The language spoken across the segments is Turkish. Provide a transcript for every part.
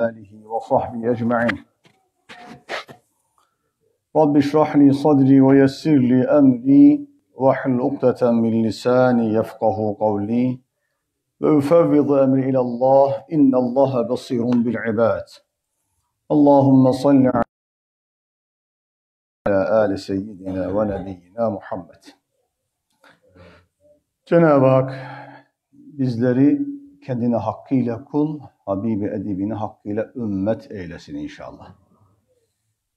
آله وصحبه أجمعين رب اشرح لي صدري ويسر لي أمري واحل عقدة من لساني يفقه قولي وأفوض أمري إلى الله إن الله بصير بالعباد اللهم صل على آل سيدنا ونبينا محمد Cenab-ı Hak bizleri kendine hakkıyla kul Habibi edibini hakkıyla ümmet eylesin inşallah.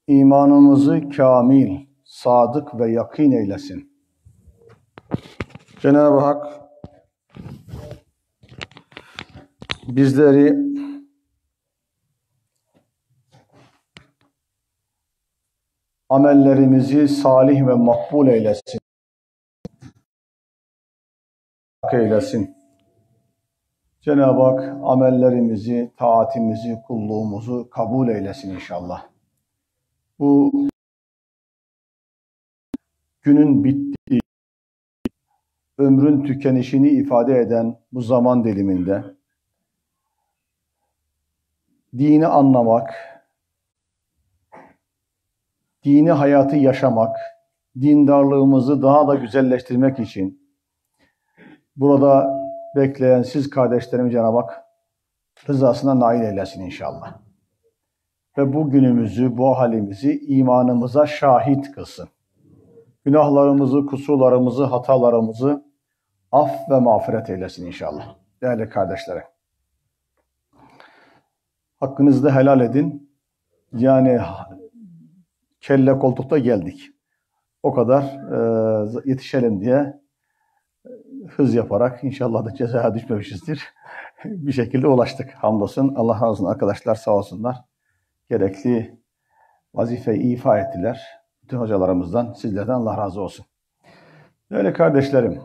İmanımızı kamil, sadık ve yakin eylesin. Cenab-ı Hak bizleri amellerimizi salih ve makbul eylesin. Hak eylesin. Cenab-ı Hak amellerimizi, taatimizi, kulluğumuzu kabul eylesin inşallah. Bu günün bittiği, ömrün tükenişini ifade eden bu zaman diliminde dini anlamak, dini hayatı yaşamak, dindarlığımızı daha da güzelleştirmek için burada bekleyen siz kardeşlerim Cenab-ı Hak rızasına nail eylesin inşallah. Ve bu günümüzü, bu halimizi imanımıza şahit kılsın. Günahlarımızı, kusurlarımızı, hatalarımızı af ve mağfiret eylesin inşallah. Değerli kardeşlerim. Hakkınızı da helal edin. Yani kelle koltukta geldik. O kadar e, yetişelim diye hız yaparak inşallah da cezaya düşmemişizdir. bir şekilde ulaştık. Hamdolsun. Allah razı olsun. Arkadaşlar sağ olsunlar. Gerekli vazifeyi ifa ettiler. Bütün hocalarımızdan, sizlerden Allah razı olsun. Öyle kardeşlerim.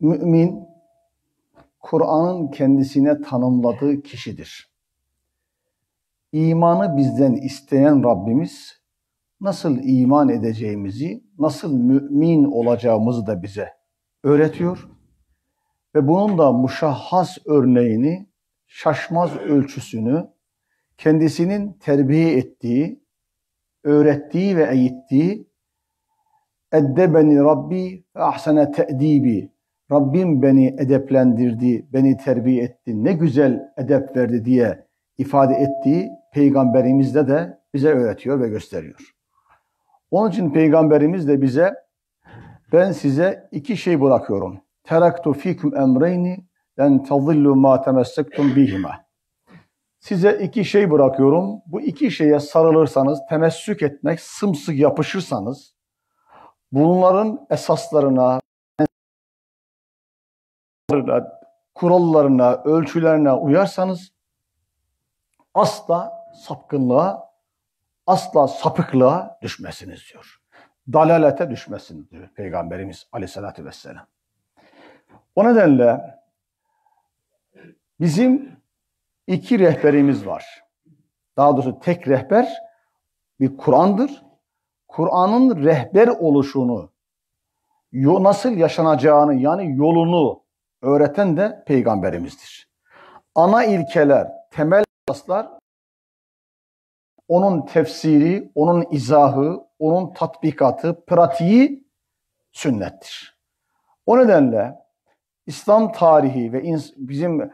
Mümin, Kur'an'ın kendisine tanımladığı kişidir. İmanı bizden isteyen Rabbimiz nasıl iman edeceğimizi, nasıl mümin olacağımızı da bize öğretiyor. Ve bunun da muşahhas örneğini, şaşmaz ölçüsünü kendisinin terbiye ettiği, öğrettiği ve eğittiği Eddebeni Rabbi ve ahsene te'dibi. Rabbim beni edeplendirdi, beni terbiye etti, ne güzel edep verdi diye ifade ettiği peygamberimizde de bize öğretiyor ve gösteriyor. Onun için Peygamberimiz de bize ben size iki şey bırakıyorum. Teraktu fikum emreyni en tazillu ma temessektum bihima. Size iki şey bırakıyorum. Bu iki şeye sarılırsanız, temessük etmek, sımsık yapışırsanız, bunların esaslarına, kurallarına, ölçülerine uyarsanız asla sapkınlığa asla sapıklığa düşmesiniz diyor. Dalalete düşmesin diyor Peygamberimiz aleyhissalatü vesselam. O nedenle bizim iki rehberimiz var. Daha doğrusu tek rehber bir Kur'an'dır. Kur'an'ın rehber oluşunu, nasıl yaşanacağını yani yolunu öğreten de peygamberimizdir. Ana ilkeler, temel aslar onun tefsiri, onun izahı, onun tatbikatı, pratiği sünnettir. O nedenle İslam tarihi ve bizim e,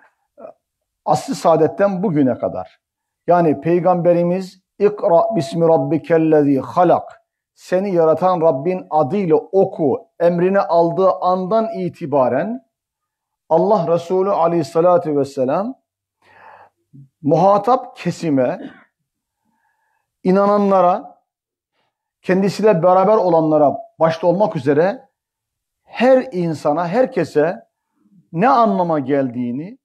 asli saadetten bugüne kadar yani Peygamberimiz İkra bismi rabbikellezi halak seni yaratan Rabbin adıyla oku emrini aldığı andan itibaren Allah Resulü aleyhissalatü vesselam muhatap kesime inananlara, kendisiyle beraber olanlara başta olmak üzere her insana, herkese ne anlama geldiğini,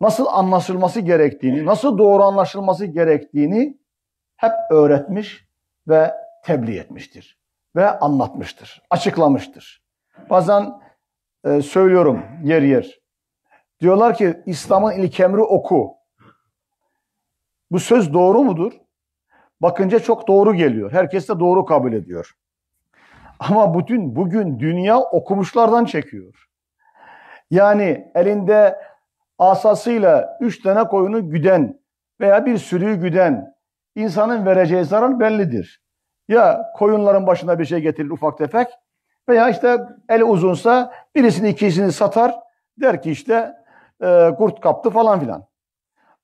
nasıl anlaşılması gerektiğini, nasıl doğru anlaşılması gerektiğini hep öğretmiş ve tebliğ etmiştir. Ve anlatmıştır, açıklamıştır. Bazen e, söylüyorum yer yer. Diyorlar ki İslam'ın ilk emri oku. Bu söz doğru mudur? bakınca çok doğru geliyor. Herkes de doğru kabul ediyor. Ama bütün bugün dünya okumuşlardan çekiyor. Yani elinde asasıyla üç tane koyunu güden veya bir sürüyü güden insanın vereceği zarar bellidir. Ya koyunların başına bir şey getirir ufak tefek veya işte el uzunsa birisini ikisini satar der ki işte e, kurt kaptı falan filan.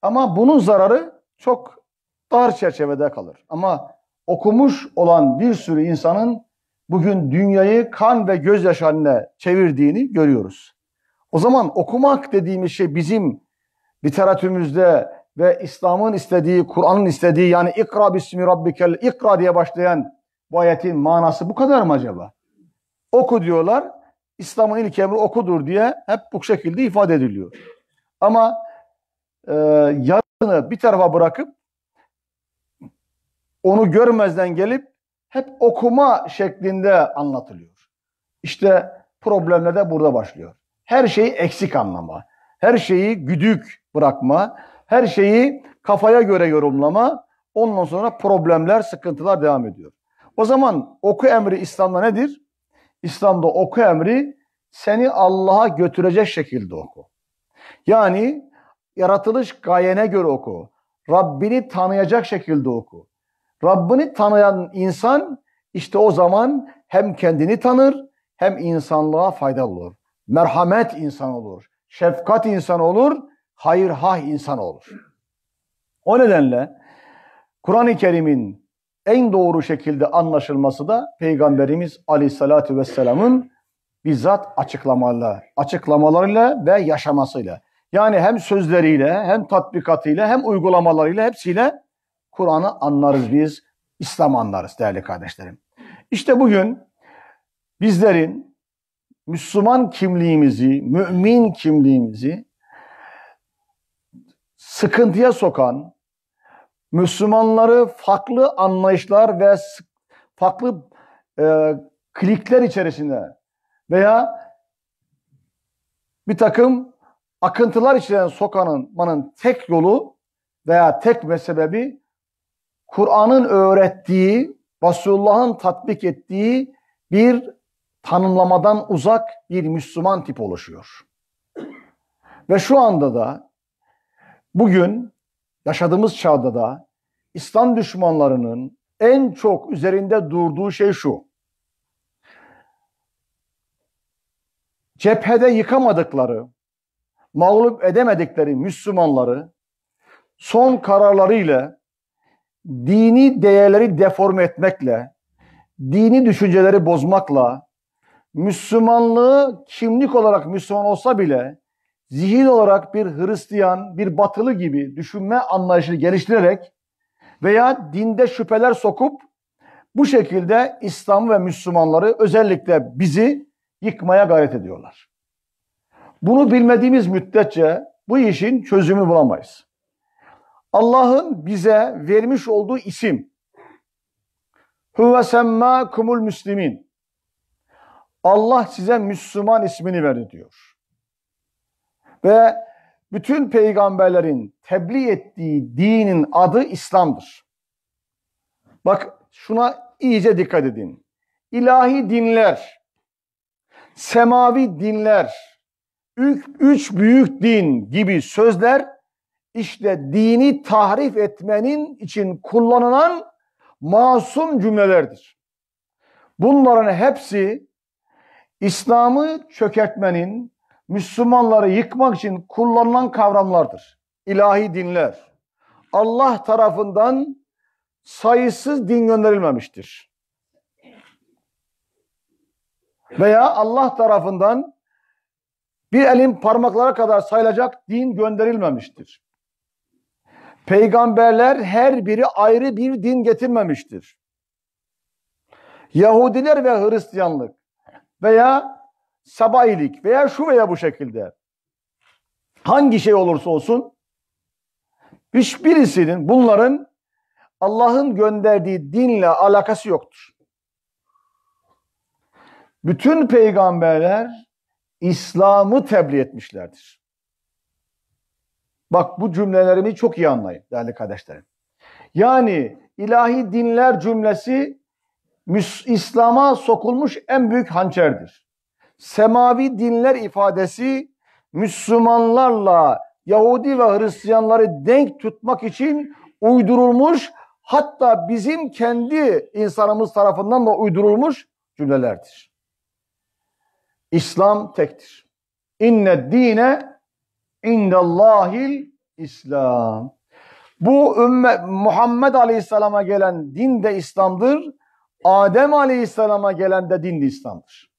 Ama bunun zararı çok dar çerçevede kalır. Ama okumuş olan bir sürü insanın bugün dünyayı kan ve göz haline çevirdiğini görüyoruz. O zaman okumak dediğimiz şey bizim literatürümüzde ve İslam'ın istediği, Kur'an'ın istediği yani ikra bismi rabbikel ikra diye başlayan bu ayetin manası bu kadar mı acaba? Oku diyorlar. İslam'ın ilk emri okudur diye hep bu şekilde ifade ediliyor. Ama e, yarını bir tarafa bırakıp onu görmezden gelip hep okuma şeklinde anlatılıyor. İşte problemler de burada başlıyor. Her şeyi eksik anlama, her şeyi güdük bırakma, her şeyi kafaya göre yorumlama, ondan sonra problemler, sıkıntılar devam ediyor. O zaman oku emri İslam'da nedir? İslam'da oku emri seni Allah'a götürecek şekilde oku. Yani yaratılış gayene göre oku. Rabbini tanıyacak şekilde oku. Rabbini tanıyan insan işte o zaman hem kendini tanır hem insanlığa faydalı olur. Merhamet insan olur, şefkat insan olur, hayırhah insan olur. O nedenle Kur'an-ı Kerim'in en doğru şekilde anlaşılması da Peygamberimiz Aleyhisselatü Vesselam'ın bizzat açıklamalarıyla, açıklamalarıyla ve yaşamasıyla. Yani hem sözleriyle, hem tatbikatıyla, hem uygulamalarıyla hepsiyle Kur'an'ı anlarız biz, İslam anlarız değerli kardeşlerim. İşte bugün bizlerin Müslüman kimliğimizi, mümin kimliğimizi sıkıntıya sokan, Müslümanları farklı anlayışlar ve farklı e, klikler içerisinde veya bir takım akıntılar içeren sokanın manın tek yolu veya tek sebebi Kur'an'ın öğrettiği, Resulullah'ın tatbik ettiği bir tanımlamadan uzak bir Müslüman tip oluşuyor. Ve şu anda da bugün yaşadığımız çağda da İslam düşmanlarının en çok üzerinde durduğu şey şu. Cephede yıkamadıkları, mağlup edemedikleri Müslümanları son kararlarıyla dini değerleri deforme etmekle, dini düşünceleri bozmakla, Müslümanlığı kimlik olarak Müslüman olsa bile zihin olarak bir Hristiyan, bir batılı gibi düşünme anlayışını geliştirerek veya dinde şüpheler sokup bu şekilde İslam ve Müslümanları özellikle bizi yıkmaya gayret ediyorlar. Bunu bilmediğimiz müddetçe bu işin çözümü bulamayız. Allah'ın bize vermiş olduğu isim. Huve kumul müslimin. Allah size Müslüman ismini verdi diyor. Ve bütün peygamberlerin tebliğ ettiği dinin adı İslam'dır. Bak şuna iyice dikkat edin. İlahi dinler, semavi dinler, üç büyük din gibi sözler işte dini tahrif etmenin için kullanılan masum cümlelerdir. Bunların hepsi İslam'ı çökertmenin, Müslümanları yıkmak için kullanılan kavramlardır. İlahi dinler. Allah tarafından sayısız din gönderilmemiştir. Veya Allah tarafından bir elin parmaklara kadar sayılacak din gönderilmemiştir. Peygamberler her biri ayrı bir din getirmemiştir. Yahudiler ve Hristiyanlık veya Sabailik veya şu veya bu şekilde hangi şey olursa olsun hiçbirisinin bunların Allah'ın gönderdiği dinle alakası yoktur. Bütün peygamberler İslam'ı tebliğ etmişlerdir. Bak bu cümlelerimi çok iyi anlayın değerli kardeşlerim. Yani ilahi dinler cümlesi İslam'a sokulmuş en büyük hançerdir. Semavi dinler ifadesi Müslümanlarla Yahudi ve Hristiyanları denk tutmak için uydurulmuş hatta bizim kendi insanımız tarafından da uydurulmuş cümlelerdir. İslam tektir. İnne dine indallahil İslam. Bu ümme, Muhammed Aleyhisselam'a gelen din de İslam'dır. Adem Aleyhisselam'a gelen de din de İslam'dır.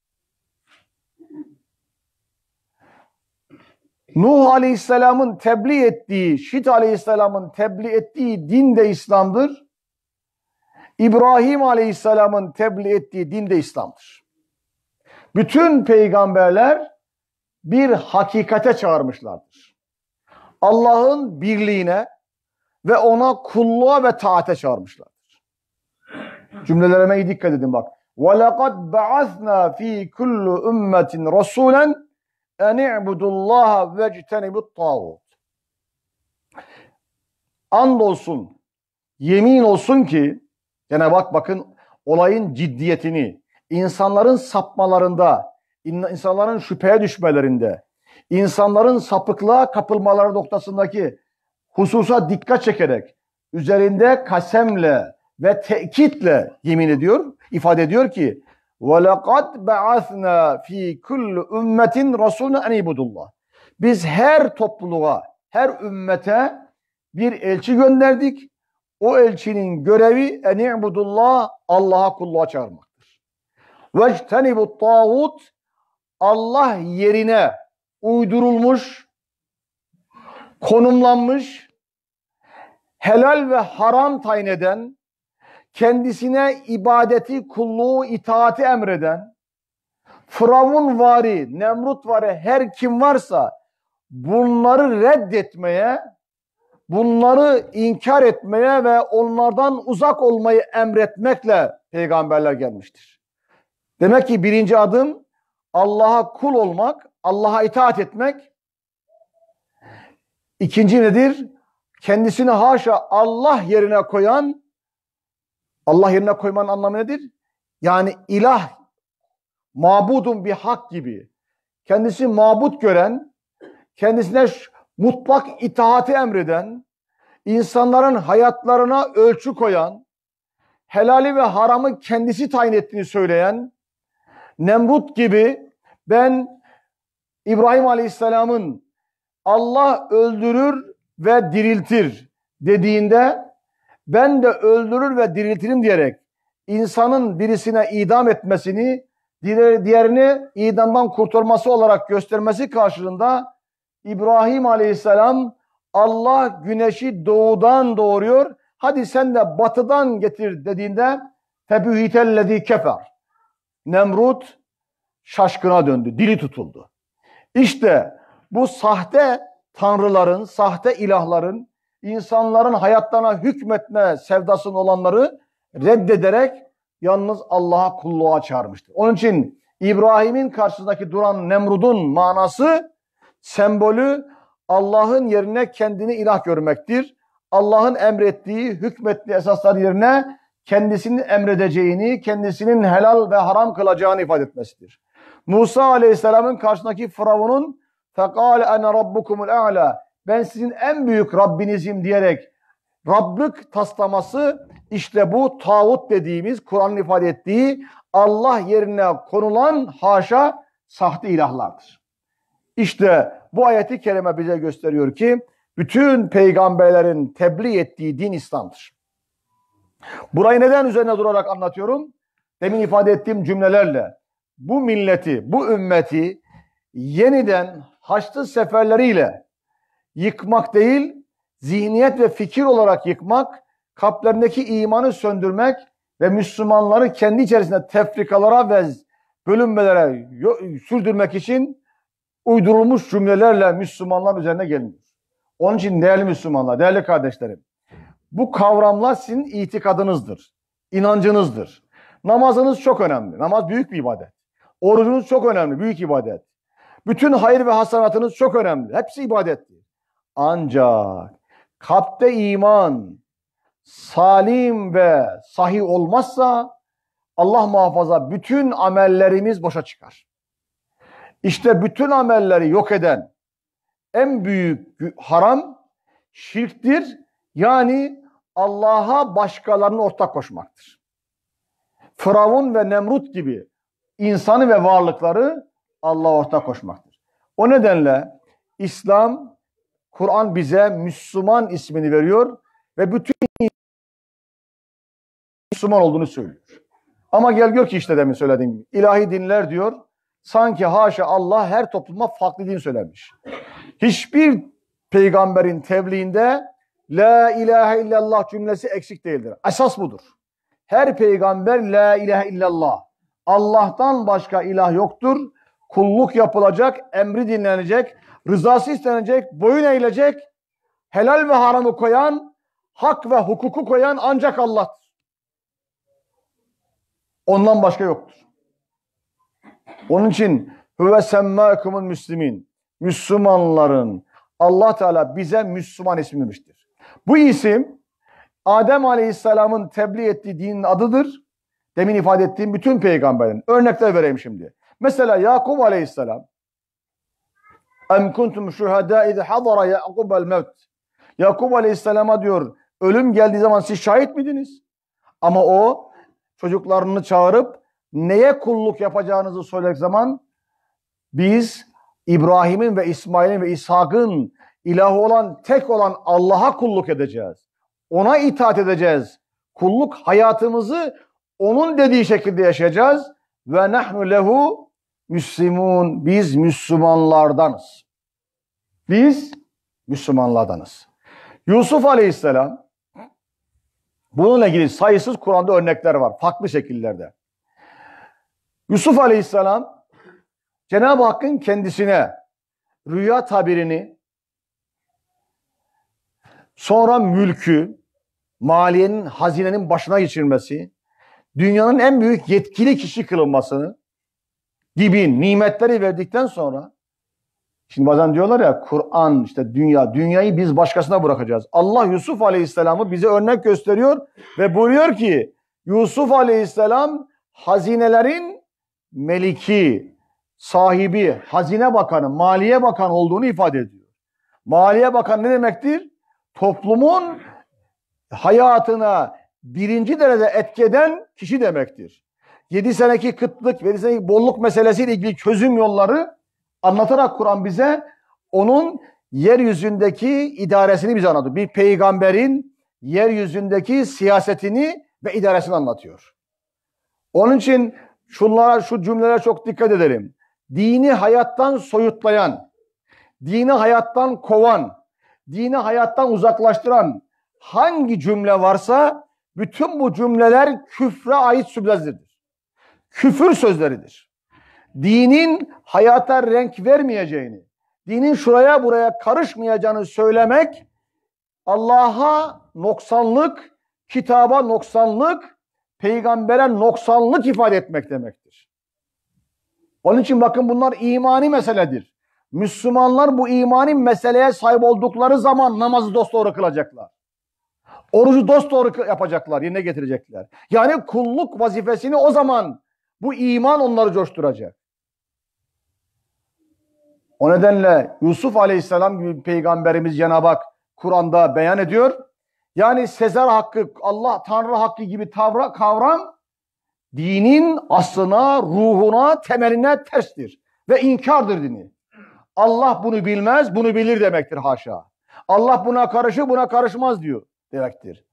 Nuh Aleyhisselam'ın tebliğ ettiği, Şit Aleyhisselam'ın tebliğ ettiği din de İslam'dır. İbrahim Aleyhisselam'ın tebliğ ettiği din de İslam'dır. Bütün peygamberler bir hakikate çağırmışlardır. Allah'ın birliğine ve ona kulluğa ve taate çağırmışlardır. Cümlelerime iyi dikkat edin bak. وَلَقَدْ بَعَثْنَا ف۪ي كُلُّ اُمَّةٍ رَسُولًا اَنِعْبُدُ اللّٰهَ وَاجْتَنِبُ الطَّاغُوتِ olsun, yemin olsun ki, cenab bak bakın olayın ciddiyetini, insanların sapmalarında, insanların şüpheye düşmelerinde, insanların sapıklığa kapılmaları noktasındaki hususa dikkat çekerek üzerinde kasemle ve tekitle yemin ediyor, ifade ediyor ki وَلَقَدْ بَعَثْنَا ف۪ي كُلِّ اُمَّتٍ رَسُولُنَا اَنْ اِبُدُ Biz her topluluğa, her ümmete bir elçi gönderdik. O elçinin görevi en ibudullah Allah'a kulluğa çağırmaktır. Ve bu tağut Allah yerine uydurulmuş, konumlanmış, helal ve haram tayin eden, kendisine ibadeti, kulluğu, itaati emreden, Firavun vari, Nemrut vari her kim varsa bunları reddetmeye, bunları inkar etmeye ve onlardan uzak olmayı emretmekle peygamberler gelmiştir. Demek ki birinci adım Allah'a kul olmak, Allah'a itaat etmek. İkinci nedir? Kendisini haşa Allah yerine koyan, Allah yerine koymanın anlamı nedir? Yani ilah, mabudun bir hak gibi. Kendisi mabut gören, kendisine mutlak itaati emreden, insanların hayatlarına ölçü koyan, helali ve haramı kendisi tayin ettiğini söyleyen, Nemrut gibi ben İbrahim Aleyhisselam'ın Allah öldürür ve diriltir dediğinde ben de öldürür ve diriltirim diyerek insanın birisine idam etmesini diğerini idamdan kurtulması olarak göstermesi karşılığında İbrahim Aleyhisselam Allah güneşi doğudan doğuruyor. Hadi sen de batıdan getir dediğinde febühitellezî kefer. Nemrut şaşkına döndü, dili tutuldu. İşte bu sahte tanrıların, sahte ilahların, insanların hayatlarına hükmetme sevdasının olanları reddederek yalnız Allah'a kulluğa çağırmıştı. Onun için İbrahim'in karşısındaki duran Nemrud'un manası, sembolü Allah'ın yerine kendini ilah görmektir. Allah'ın emrettiği, hükmettiği esaslar yerine kendisini emredeceğini, kendisinin helal ve haram kılacağını ifade etmesidir. Musa aleyhisselamın karşısındaki Firavun'un فَقَالَ اَنَا رَبُّكُمُ الْاَعْلَى Ben sizin en büyük Rabbinizim diyerek Rabblik taslaması işte bu tağut dediğimiz Kur'an'ın ifade ettiği Allah yerine konulan haşa sahte ilahlardır. İşte bu ayeti kerime bize gösteriyor ki bütün peygamberlerin tebliğ ettiği din İslam'dır. Burayı neden üzerine durarak anlatıyorum? Demin ifade ettiğim cümlelerle bu milleti, bu ümmeti yeniden haçlı seferleriyle yıkmak değil, zihniyet ve fikir olarak yıkmak, kalplerindeki imanı söndürmek ve Müslümanları kendi içerisinde tefrikalara ve bölünmelere sürdürmek için uydurulmuş cümlelerle Müslümanlar üzerine geliniyor. Onun için değerli Müslümanlar, değerli kardeşlerim, bu kavramlar sizin itikadınızdır, inancınızdır. Namazınız çok önemli. Namaz büyük bir ibadet. Orucunuz çok önemli, büyük ibadet. Bütün hayır ve hasanatınız çok önemli. Hepsi ibadettir. Ancak kalpte iman salim ve sahih olmazsa Allah muhafaza bütün amellerimiz boşa çıkar. İşte bütün amelleri yok eden en büyük haram şirktir. Yani Allah'a başkalarını ortak koşmaktır. Firavun ve Nemrut gibi insanı ve varlıkları Allah'a ortak koşmaktır. O nedenle İslam, Kur'an bize Müslüman ismini veriyor ve bütün Müslüman olduğunu söylüyor. Ama gel gör ki işte demin söylediğim gibi. İlahi dinler diyor. Sanki haşa Allah her topluma farklı din söylemiş. Hiçbir peygamberin tebliğinde La ilahe illallah cümlesi eksik değildir. Esas budur. Her peygamber la ilahe illallah. Allah'tan başka ilah yoktur. Kulluk yapılacak, emri dinlenecek, rızası istenecek, boyun eğilecek, helal ve haramı koyan, hak ve hukuku koyan ancak Allah'tır. Ondan başka yoktur. Onun için huve semmâkumun müslimin. Müslümanların Allah Teala bize Müslüman ismi vermiştir. Bu isim Adem Aleyhisselam'ın tebliğ ettiği dinin adıdır. Demin ifade ettiğim bütün peygamberin. Örnekler vereyim şimdi. Mesela Yakup Aleyhisselam Em kuntum şuhada iz hadara Yakub el mevt. Yakub Aleyhisselam'a diyor ölüm geldiği zaman siz şahit miydiniz? Ama o çocuklarını çağırıp neye kulluk yapacağınızı söylemek zaman biz İbrahim'in ve İsmail'in ve İshak'ın İlahı olan, tek olan Allah'a kulluk edeceğiz. Ona itaat edeceğiz. Kulluk hayatımızı onun dediği şekilde yaşayacağız. Ve nahnu lehu müslimun. Biz Müslümanlardanız. Biz Müslümanlardanız. Yusuf Aleyhisselam bununla ilgili sayısız Kur'an'da örnekler var. Farklı şekillerde. Yusuf Aleyhisselam Cenab-ı Hakk'ın kendisine rüya tabirini Sonra mülkü, maliyenin, hazinenin başına geçirilmesi, dünyanın en büyük yetkili kişi kılınmasını gibi nimetleri verdikten sonra Şimdi bazen diyorlar ya Kur'an işte dünya, dünyayı biz başkasına bırakacağız. Allah Yusuf Aleyhisselam'ı bize örnek gösteriyor ve buyuruyor ki Yusuf Aleyhisselam hazinelerin meliki, sahibi, hazine bakanı, maliye bakanı olduğunu ifade ediyor. Maliye bakanı ne demektir? toplumun hayatına birinci derece etkeden kişi demektir. Yedi seneki kıtlık, yedi seneki bolluk meselesiyle ilgili çözüm yolları anlatarak Kur'an bize onun yeryüzündeki idaresini bize anlatıyor. Bir peygamberin yeryüzündeki siyasetini ve idaresini anlatıyor. Onun için şunlara, şu cümlelere çok dikkat edelim. Dini hayattan soyutlayan, dini hayattan kovan, dini hayattan uzaklaştıran hangi cümle varsa bütün bu cümleler küfre ait sözleridir. Küfür sözleridir. Dinin hayata renk vermeyeceğini, dinin şuraya buraya karışmayacağını söylemek Allah'a noksanlık, kitaba noksanlık, peygambere noksanlık ifade etmek demektir. Onun için bakın bunlar imani meseledir. Müslümanlar bu imani meseleye sahip oldukları zaman namazı dosdoğru kılacaklar. Orucu dosdoğru yapacaklar, yerine getirecekler. Yani kulluk vazifesini o zaman bu iman onları coşturacak. O nedenle Yusuf Aleyhisselam gibi peygamberimiz Cenab-ı Hak Kur'an'da beyan ediyor. Yani Sezar hakkı, Allah Tanrı hakkı gibi tavra, kavram dinin aslına, ruhuna, temeline terstir ve inkardır dini. Allah bunu bilmez, bunu bilir demektir haşa. Allah buna karışır, buna karışmaz diyor demektir.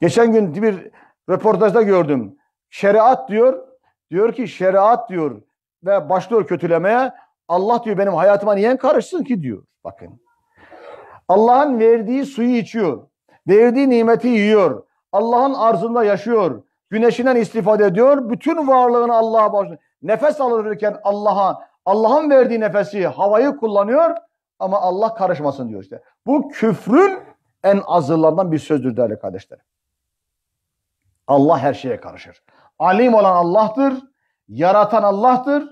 Geçen gün bir röportajda gördüm. Şeriat diyor, diyor ki şeriat diyor ve başlıyor kötülemeye. Allah diyor benim hayatıma niye karışsın ki diyor. Bakın. Allah'ın verdiği suyu içiyor. Verdiği nimeti yiyor. Allah'ın arzında yaşıyor. Güneşinden istifade ediyor. Bütün varlığını Allah'a bağışlıyor. Nefes alırken Allah'a Allah'ın verdiği nefesi havayı kullanıyor ama Allah karışmasın diyor işte. Bu küfrün en azılarından bir sözdür değerli kardeşlerim. Allah her şeye karışır. Alim olan Allah'tır, yaratan Allah'tır,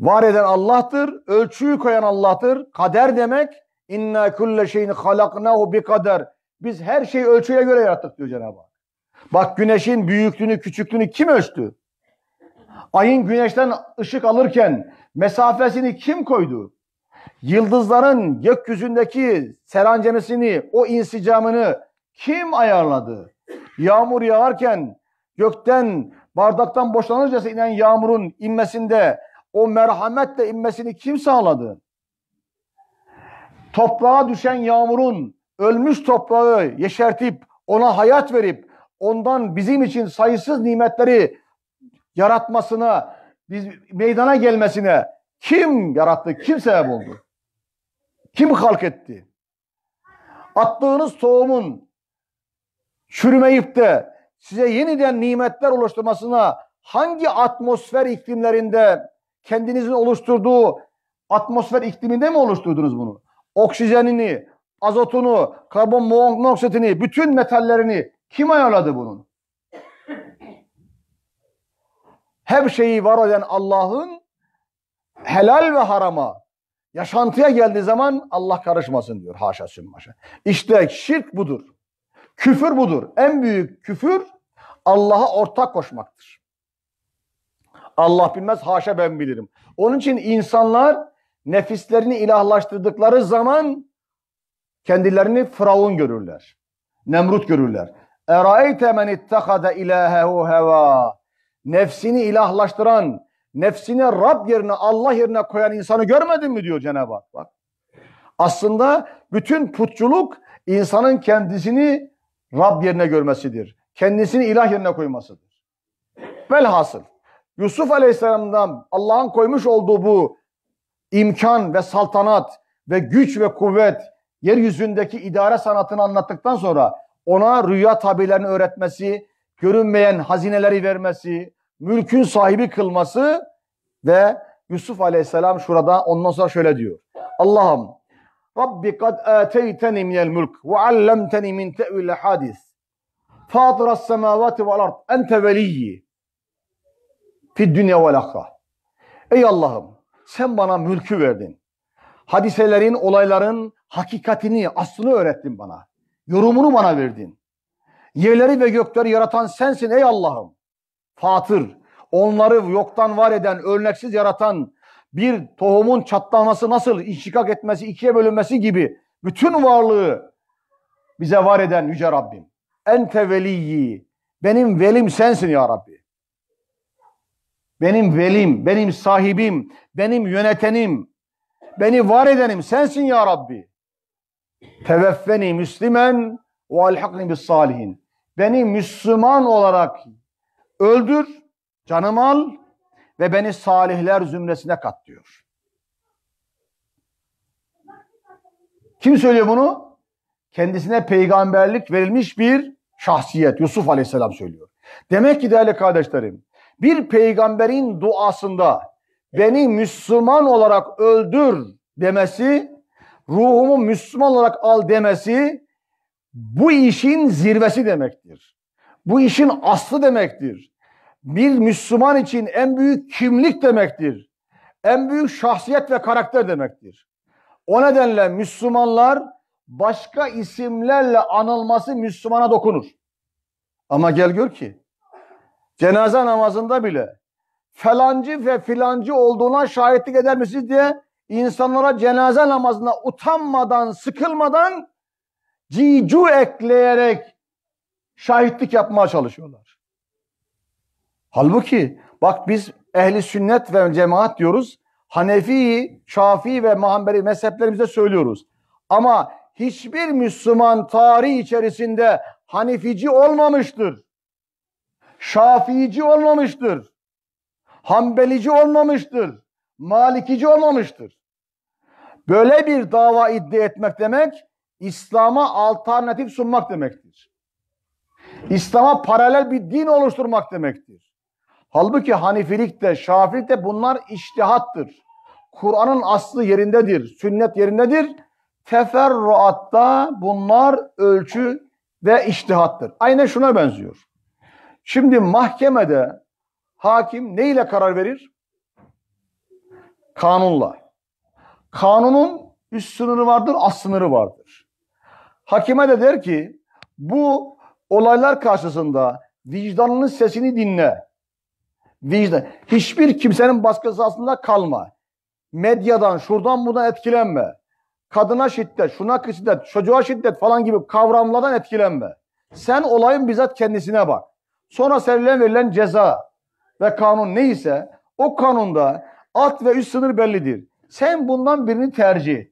var eden Allah'tır, ölçüyü koyan Allah'tır. Kader demek inna kulle şeyin halaknahu bi kader. Biz her şeyi ölçüye göre yarattık diyor Cenab-ı Hak. Bak güneşin büyüklüğünü, küçüklüğünü kim ölçtü? Ayın güneşten ışık alırken mesafesini kim koydu? Yıldızların gökyüzündeki serancemesini, o insicamını kim ayarladı? Yağmur yağarken gökten bardaktan boşlanırcasına inen yağmurun inmesinde o merhametle inmesini kim sağladı? Toprağa düşen yağmurun ölmüş toprağı yeşertip ona hayat verip ondan bizim için sayısız nimetleri yaratmasına, biz meydana gelmesine kim yarattı, kim sebep oldu? Kim halk etti? Attığınız tohumun çürümeyip de size yeniden nimetler oluşturmasına hangi atmosfer iklimlerinde kendinizin oluşturduğu atmosfer ikliminde mi oluşturdunuz bunu? Oksijenini, azotunu, karbon monoksitini, bütün metallerini kim ayarladı bunun? her şeyi var eden Allah'ın helal ve harama yaşantıya geldiği zaman Allah karışmasın diyor haşa sümmaşa. İşte şirk budur. Küfür budur. En büyük küfür Allah'a ortak koşmaktır. Allah bilmez haşa ben bilirim. Onun için insanlar nefislerini ilahlaştırdıkları zaman kendilerini Firavun görürler. Nemrut görürler. Eraeyte men ittehada ilahehu heva nefsini ilahlaştıran, nefsini Rab yerine, Allah yerine koyan insanı görmedin mi diyor Cenab-ı Hak. Bak. Aslında bütün putçuluk insanın kendisini Rab yerine görmesidir. Kendisini ilah yerine koymasıdır. Velhasıl Yusuf Aleyhisselam'dan Allah'ın koymuş olduğu bu imkan ve saltanat ve güç ve kuvvet yeryüzündeki idare sanatını anlattıktan sonra ona rüya tabirlerini öğretmesi, görünmeyen hazineleri vermesi, mülkün sahibi kılması ve Yusuf Aleyhisselam şurada ondan sonra şöyle diyor. Allah'ım Rabbi kad ateyteni minel mülk ve allemteni min te'vil hadis. Fatıras semavati vel ard. Ente veliyyi. Fid dünya vel ahra. Ey Allah'ım sen bana mülkü verdin. Hadiselerin, olayların hakikatini, aslını öğrettin bana. Yorumunu bana verdin. Yerleri ve gökleri yaratan sensin ey Allah'ım. Fatır, onları yoktan var eden, örneksiz yaratan, bir tohumun çatlaması nasıl, inşikak etmesi, ikiye bölünmesi gibi bütün varlığı bize var eden Yüce Rabbim. en veliyyi, benim velim sensin ya Rabbi. Benim velim, benim sahibim, benim yönetenim, beni var edenim sensin ya Rabbi. Teveffeni müslimen ve alhakni bis salihin. Beni Müslüman olarak öldür, canımı al ve beni salihler zümresine kat diyor. Kim söylüyor bunu? Kendisine peygamberlik verilmiş bir şahsiyet Yusuf Aleyhisselam söylüyor. Demek ki değerli kardeşlerim bir peygamberin duasında beni Müslüman olarak öldür demesi, ruhumu Müslüman olarak al demesi bu işin zirvesi demektir. Bu işin aslı demektir. Bir Müslüman için en büyük kimlik demektir. En büyük şahsiyet ve karakter demektir. O nedenle Müslümanlar başka isimlerle anılması Müslümana dokunur. Ama gel gör ki cenaze namazında bile felancı ve filancı olduğuna şahitlik eder misiniz diye insanlara cenaze namazına utanmadan, sıkılmadan cicu ekleyerek şahitlik yapmaya çalışıyorlar. Halbuki bak biz ehli sünnet ve cemaat diyoruz. Hanefi, Şafii ve Muhammedi mezheplerimize söylüyoruz. Ama hiçbir Müslüman tarih içerisinde Hanefici olmamıştır. Şafiici olmamıştır. Hanbelici olmamıştır. Malikici olmamıştır. Böyle bir dava iddia etmek demek İslam'a alternatif sunmak demektir. İslam'a paralel bir din oluşturmak demektir. Halbuki Hanifilik de Şafilik de bunlar iştihattır. Kur'an'ın aslı yerindedir, sünnet yerindedir. Teferruatta bunlar ölçü ve iştihattır. Aynen şuna benziyor. Şimdi mahkemede hakim neyle karar verir? Kanunla. Kanunun üst sınırı vardır, alt sınırı vardır. Hakime de der ki bu olaylar karşısında vicdanının sesini dinle. Vicdan. Hiçbir kimsenin baskısı altında kalma. Medyadan, şuradan buradan etkilenme. Kadına şiddet, şuna şiddet, çocuğa şiddet falan gibi kavramlardan etkilenme. Sen olayın bizzat kendisine bak. Sonra serilen verilen ceza ve kanun neyse o kanunda alt ve üst sınır bellidir. Sen bundan birini tercih et.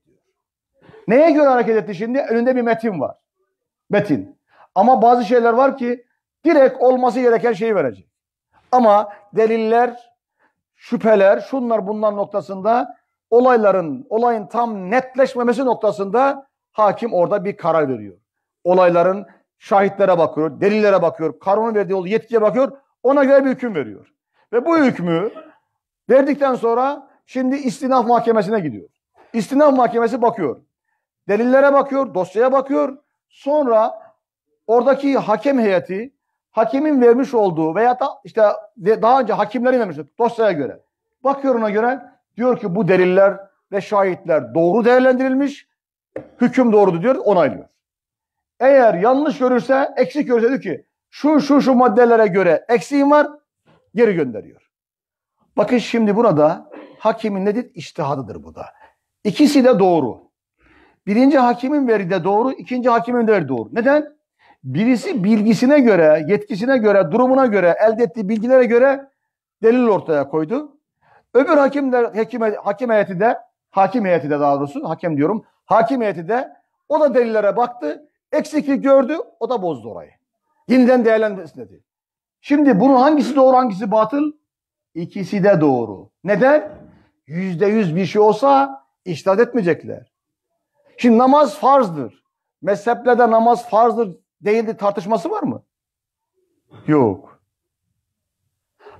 Neye göre hareket etti şimdi? Önünde bir metin var. Metin. Ama bazı şeyler var ki direkt olması gereken şeyi verecek. Ama deliller, şüpheler, şunlar bunlar noktasında olayların, olayın tam netleşmemesi noktasında hakim orada bir karar veriyor. Olayların şahitlere bakıyor, delillere bakıyor, kararını verdiği olduğu yetkiye bakıyor, ona göre bir hüküm veriyor. Ve bu hükmü verdikten sonra şimdi istinaf mahkemesine gidiyor. İstinaf mahkemesi bakıyor delillere bakıyor, dosyaya bakıyor. Sonra oradaki hakem heyeti hakemin vermiş olduğu veya da işte daha önce hakimlerin vermiş olduğu dosyaya göre bakıyor ona göre diyor ki bu deliller ve şahitler doğru değerlendirilmiş. Hüküm doğrudu diyor, onaylıyor. Eğer yanlış görürse, eksik görürse diyor ki şu şu şu maddelere göre eksiğim var, geri gönderiyor. Bakın şimdi burada hakimin nedir? İştihadıdır bu da. İkisi de doğru birinci hakimin veri de doğru, ikinci hakimin veri doğru. Neden? Birisi bilgisine göre, yetkisine göre, durumuna göre, elde ettiği bilgilere göre delil ortaya koydu. Öbür hakim de, hakim, hakim heyeti de, hakim heyeti de daha doğrusu, hakem diyorum, hakim heyeti de o da delillere baktı, eksiklik gördü, o da bozdu orayı. Yeniden değerlendirsin dedi. Şimdi bunun hangisi doğru, hangisi batıl? İkisi de doğru. Neden? Yüzde yüz bir şey olsa iştahat etmeyecekler. Şimdi namaz farzdır. Mezheple de namaz farzdır değildir tartışması var mı? Yok.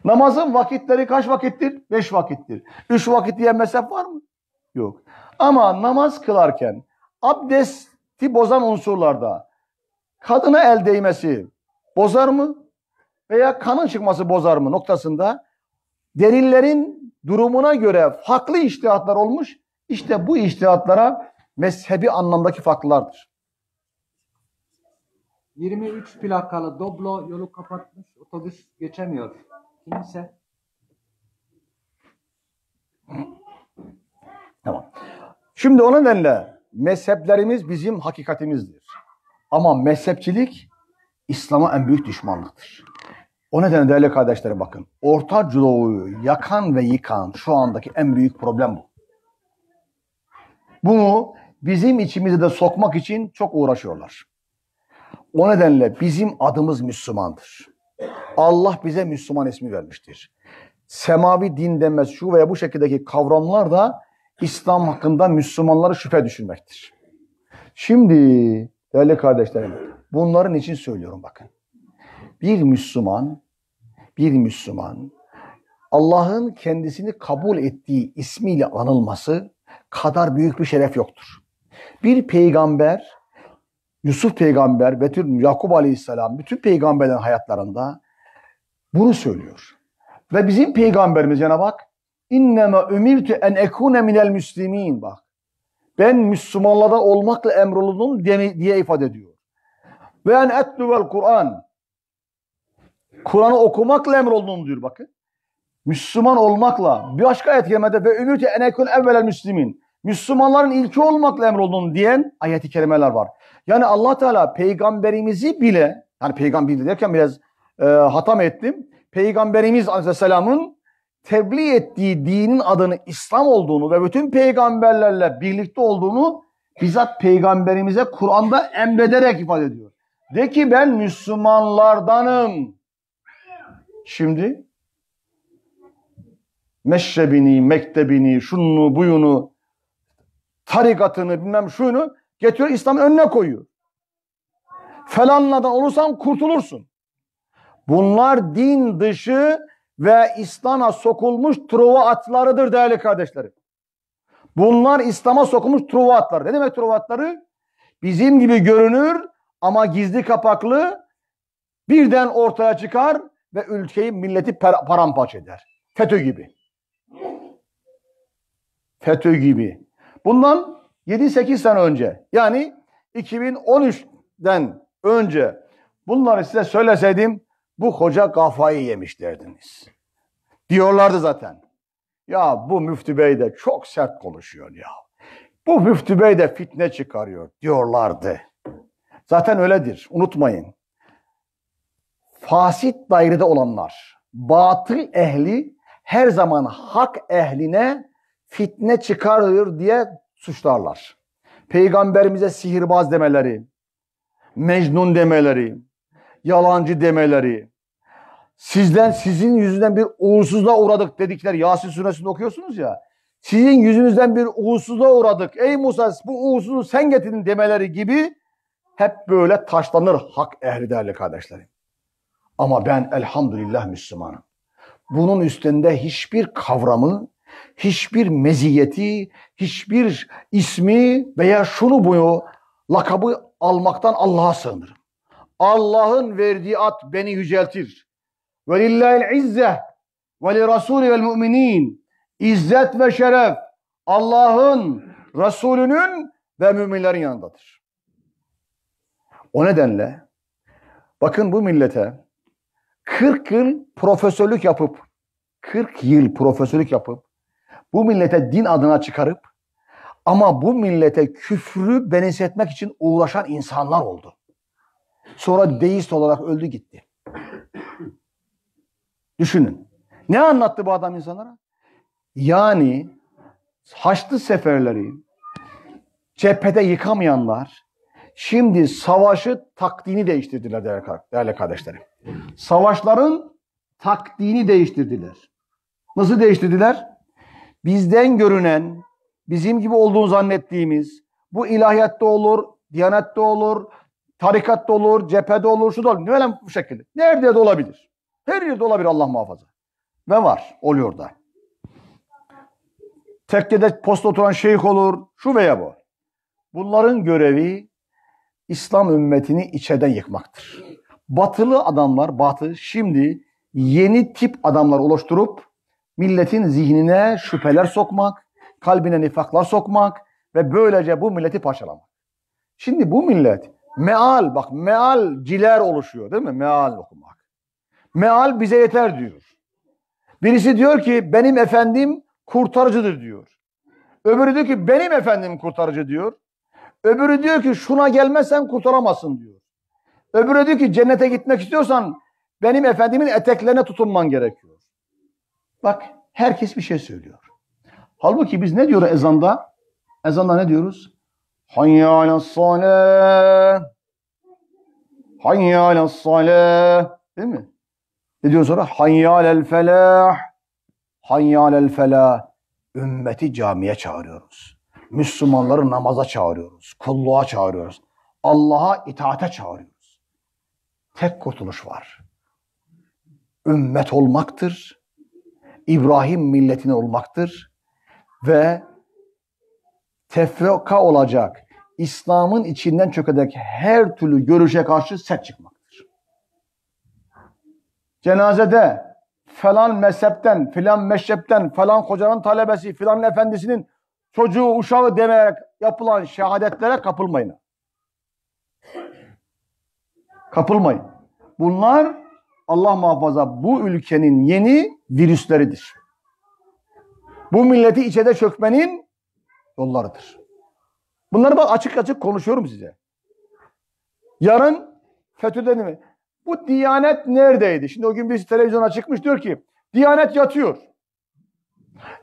Namazın vakitleri kaç vakittir? Beş vakittir. Üç vakit diye mezhep var mı? Yok. Ama namaz kılarken abdesti bozan unsurlarda kadına el değmesi bozar mı? Veya kanın çıkması bozar mı noktasında delillerin durumuna göre farklı iştihatlar olmuş. İşte bu iştihatlara mezhebi anlamdaki farklılardır. 23 plakalı Doblo yolu kapatmış, otobüs geçemiyor. Kimse. Tamam. Şimdi o nedenle mezheplerimiz bizim hakikatimizdir. Ama mezhepçilik İslam'a en büyük düşmanlıktır. O nedenle değerli kardeşlerim bakın. Orta Doğu'yu yakan ve yıkan şu andaki en büyük problem bu. Bunu bizim içimize de sokmak için çok uğraşıyorlar. O nedenle bizim adımız Müslümandır. Allah bize Müslüman ismi vermiştir. Semavi din demez şu veya bu şekildeki kavramlar da İslam hakkında Müslümanları şüphe düşünmektir. Şimdi değerli kardeşlerim bunların için söylüyorum bakın. Bir Müslüman, bir Müslüman Allah'ın kendisini kabul ettiği ismiyle anılması kadar büyük bir şeref yoktur. Bir peygamber, Yusuf peygamber ve tüm Yakup aleyhisselam, bütün peygamberlerin hayatlarında bunu söylüyor. Ve bizim peygamberimiz yana bak Hak innema ümirtü en ekune minel müslimin bak. Ben Müslümanlarda olmakla emrolundum diye ifade ediyor. Ve en etluvel Kur'an. Kur'an'ı okumakla emrolundum diyor bakın. Müslüman olmakla bir başka ayet yemede ve ümirtü en ekun evvelel müslimin. Müslümanların ilki olmakla emrolunun diyen ayet-i kerimeler var. Yani allah Teala peygamberimizi bile, yani peygamber derken biraz e, hata mı ettim? Peygamberimiz aleyhisselamın tebliğ ettiği dinin adını İslam olduğunu ve bütün peygamberlerle birlikte olduğunu bizzat peygamberimize Kur'an'da emrederek ifade ediyor. De ki ben Müslümanlardanım. Şimdi meşrebini, mektebini, şununu, buyunu tarikatını bilmem şunu getiriyor İslam'ın önüne koyuyor. Falanla da olursan kurtulursun. Bunlar din dışı ve İslam'a sokulmuş truva atlarıdır değerli kardeşlerim. Bunlar İslam'a sokulmuş truva atları. Ne demek truva atları? Bizim gibi görünür ama gizli kapaklı birden ortaya çıkar ve ülkeyi milleti paramparça eder. FETÖ gibi. FETÖ gibi. Bundan 7-8 sene önce yani 2013'den önce bunları size söyleseydim bu hoca kafayı yemiş derdiniz. Diyorlardı zaten. Ya bu müftü bey de çok sert konuşuyor ya. Bu müftü bey de fitne çıkarıyor diyorlardı. Zaten öyledir. Unutmayın. Fasit dairede olanlar, batıl ehli her zaman hak ehline fitne çıkarıyor diye suçlarlar. Peygamberimize sihirbaz demeleri, mecnun demeleri, yalancı demeleri, sizden sizin yüzünden bir uğursuzluğa uğradık dedikler. Yasin suresinde okuyorsunuz ya. Sizin yüzünüzden bir uğursuzluğa uğradık. Ey Musa bu uğursuzu sen getirdin demeleri gibi hep böyle taşlanır hak ehli değerli kardeşlerim. Ama ben elhamdülillah Müslümanım. Bunun üstünde hiçbir kavramı hiçbir meziyeti, hiçbir ismi veya şunu bunu lakabı almaktan Allah'a sığınırım. Allah'ın verdiği at beni yüceltir. Ve lillahil izze ve li rasuli vel müminin. İzzet ve şeref Allah'ın, Resulünün ve müminlerin yanındadır. O nedenle bakın bu millete 40 yıl profesörlük yapıp 40 yıl profesörlük yapıp bu millete din adına çıkarıp ama bu millete küfrü benimsetmek için uğraşan insanlar oldu. Sonra deist olarak öldü gitti. Düşünün. Ne anlattı bu adam insanlara? Yani Haçlı seferleri cephede yıkamayanlar şimdi savaşı taktiğini değiştirdiler değerli kardeşlerim. Savaşların taktiğini değiştirdiler. Nasıl değiştirdiler? bizden görünen, bizim gibi olduğunu zannettiğimiz, bu ilahiyatta olur, diyanatta olur, tarikatta olur, cephede olur, şu da olur. Böyle bu şekilde. Nerede de olabilir. Her yerde olabilir Allah muhafaza. Ve var, oluyor da. Tekkede posta oturan şeyh olur, şu veya bu. Bunların görevi İslam ümmetini içeriden yıkmaktır. Batılı adamlar, batı şimdi yeni tip adamlar oluşturup milletin zihnine şüpheler sokmak, kalbine nifaklar sokmak ve böylece bu milleti parçalamak. Şimdi bu millet meal bak meal ciler oluşuyor değil mi? Meal okumak. Meal bize yeter diyor. Birisi diyor ki benim efendim kurtarıcıdır diyor. Öbürü diyor ki benim efendim kurtarıcı diyor. Öbürü diyor ki şuna gelmezsen kurtaramazsın diyor. Öbürü diyor ki cennete gitmek istiyorsan benim efendimin eteklerine tutunman gerekiyor. Bak herkes bir şey söylüyor. Halbuki biz ne diyoruz ezanda? Ezanda ne diyoruz? Hayya ala salâh. Hayya ala salâh. Değil mi? Ne diyor sonra? Hayya alel felah. Hayya alel felah. Ümmeti camiye çağırıyoruz. Müslümanları namaza çağırıyoruz. Kulluğa çağırıyoruz. Allah'a itaate çağırıyoruz. Tek kurtuluş var. Ümmet olmaktır İbrahim milletine olmaktır ve tefrika olacak İslam'ın içinden çökecek her türlü görüşe karşı set çıkmaktır. Cenazede falan mezhepten, filan meşrepten, falan kocanın talebesi, filan efendisinin çocuğu, uşağı demeyerek yapılan şehadetlere kapılmayın. Kapılmayın. Bunlar Allah muhafaza bu ülkenin yeni virüsleridir. Bu milleti içede çökmenin yollarıdır. Bunları bak açık açık konuşuyorum size. Yarın FETÖ'de mi? Bu Diyanet neredeydi? Şimdi o gün birisi televizyona çıkmış diyor ki Diyanet yatıyor.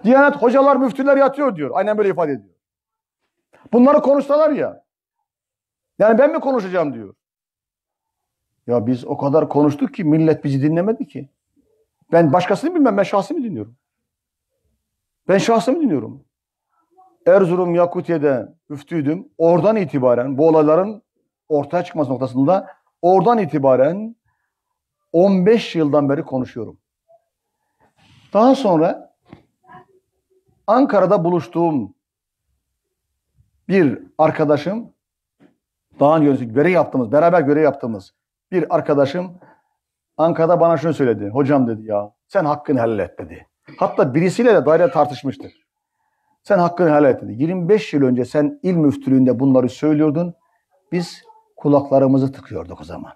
Diyanet hocalar, müftüler yatıyor diyor. Aynen böyle ifade ediyor. Bunları konuşsalar ya. Yani ben mi konuşacağım diyor. Ya biz o kadar konuştuk ki millet bizi dinlemedi ki. Ben başkasını bilmem ben şahsımı dinliyorum. Ben şahsımı dinliyorum. Erzurum Yakutiye'de müftüydüm. Oradan itibaren bu olayların ortaya çıkması noktasında oradan itibaren 15 yıldan beri konuşuyorum. Daha sonra Ankara'da buluştuğum bir arkadaşım, daha önce görev yaptığımız, beraber görev yaptığımız bir arkadaşım Ankara'da bana şunu söyledi. Hocam dedi ya sen hakkını helal et dedi. Hatta birisiyle de daire tartışmıştır. Sen hakkını helal et dedi. 25 yıl önce sen il müftülüğünde bunları söylüyordun. Biz kulaklarımızı tıkıyorduk o zaman.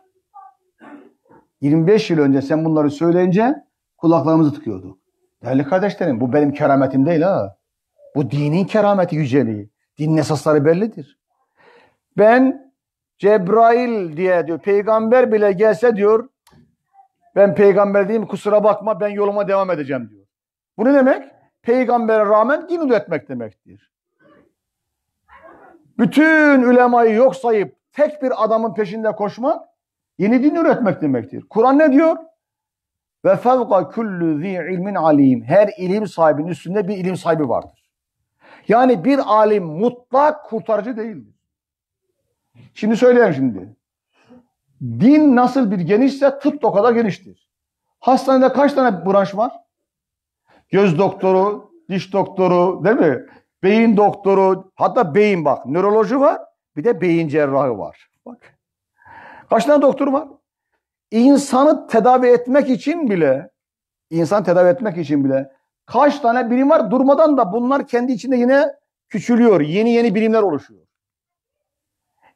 25 yıl önce sen bunları söyleyince kulaklarımızı tıkıyorduk. Değerli kardeşlerim bu benim kerametim değil ha. Bu dinin kerameti yüceliği. Dinin esasları bellidir. Ben Cebrail diye diyor peygamber bile gelse diyor ben peygamber değilim kusura bakma ben yoluma devam edeceğim diyor. Bu ne demek? Peygambere rağmen din üretmek demektir. Bütün ülemayı yok sayıp tek bir adamın peşinde koşmak yeni din üretmek demektir. Kur'an ne diyor? Ve fevka kullu zi ilmin alim. Her ilim sahibinin üstünde bir ilim sahibi vardır. Yani bir alim mutlak kurtarıcı değildir. Şimdi söyleyeyim şimdi. Din nasıl bir genişse tıp da o kadar geniştir. Hastanede kaç tane branş var? Göz doktoru, diş doktoru değil mi? Beyin doktoru, hatta beyin bak. Nöroloji var, bir de beyin cerrahı var. Bak. Kaç tane doktor var? İnsanı tedavi etmek için bile, insan tedavi etmek için bile kaç tane bilim var durmadan da bunlar kendi içinde yine küçülüyor. Yeni yeni bilimler oluşuyor.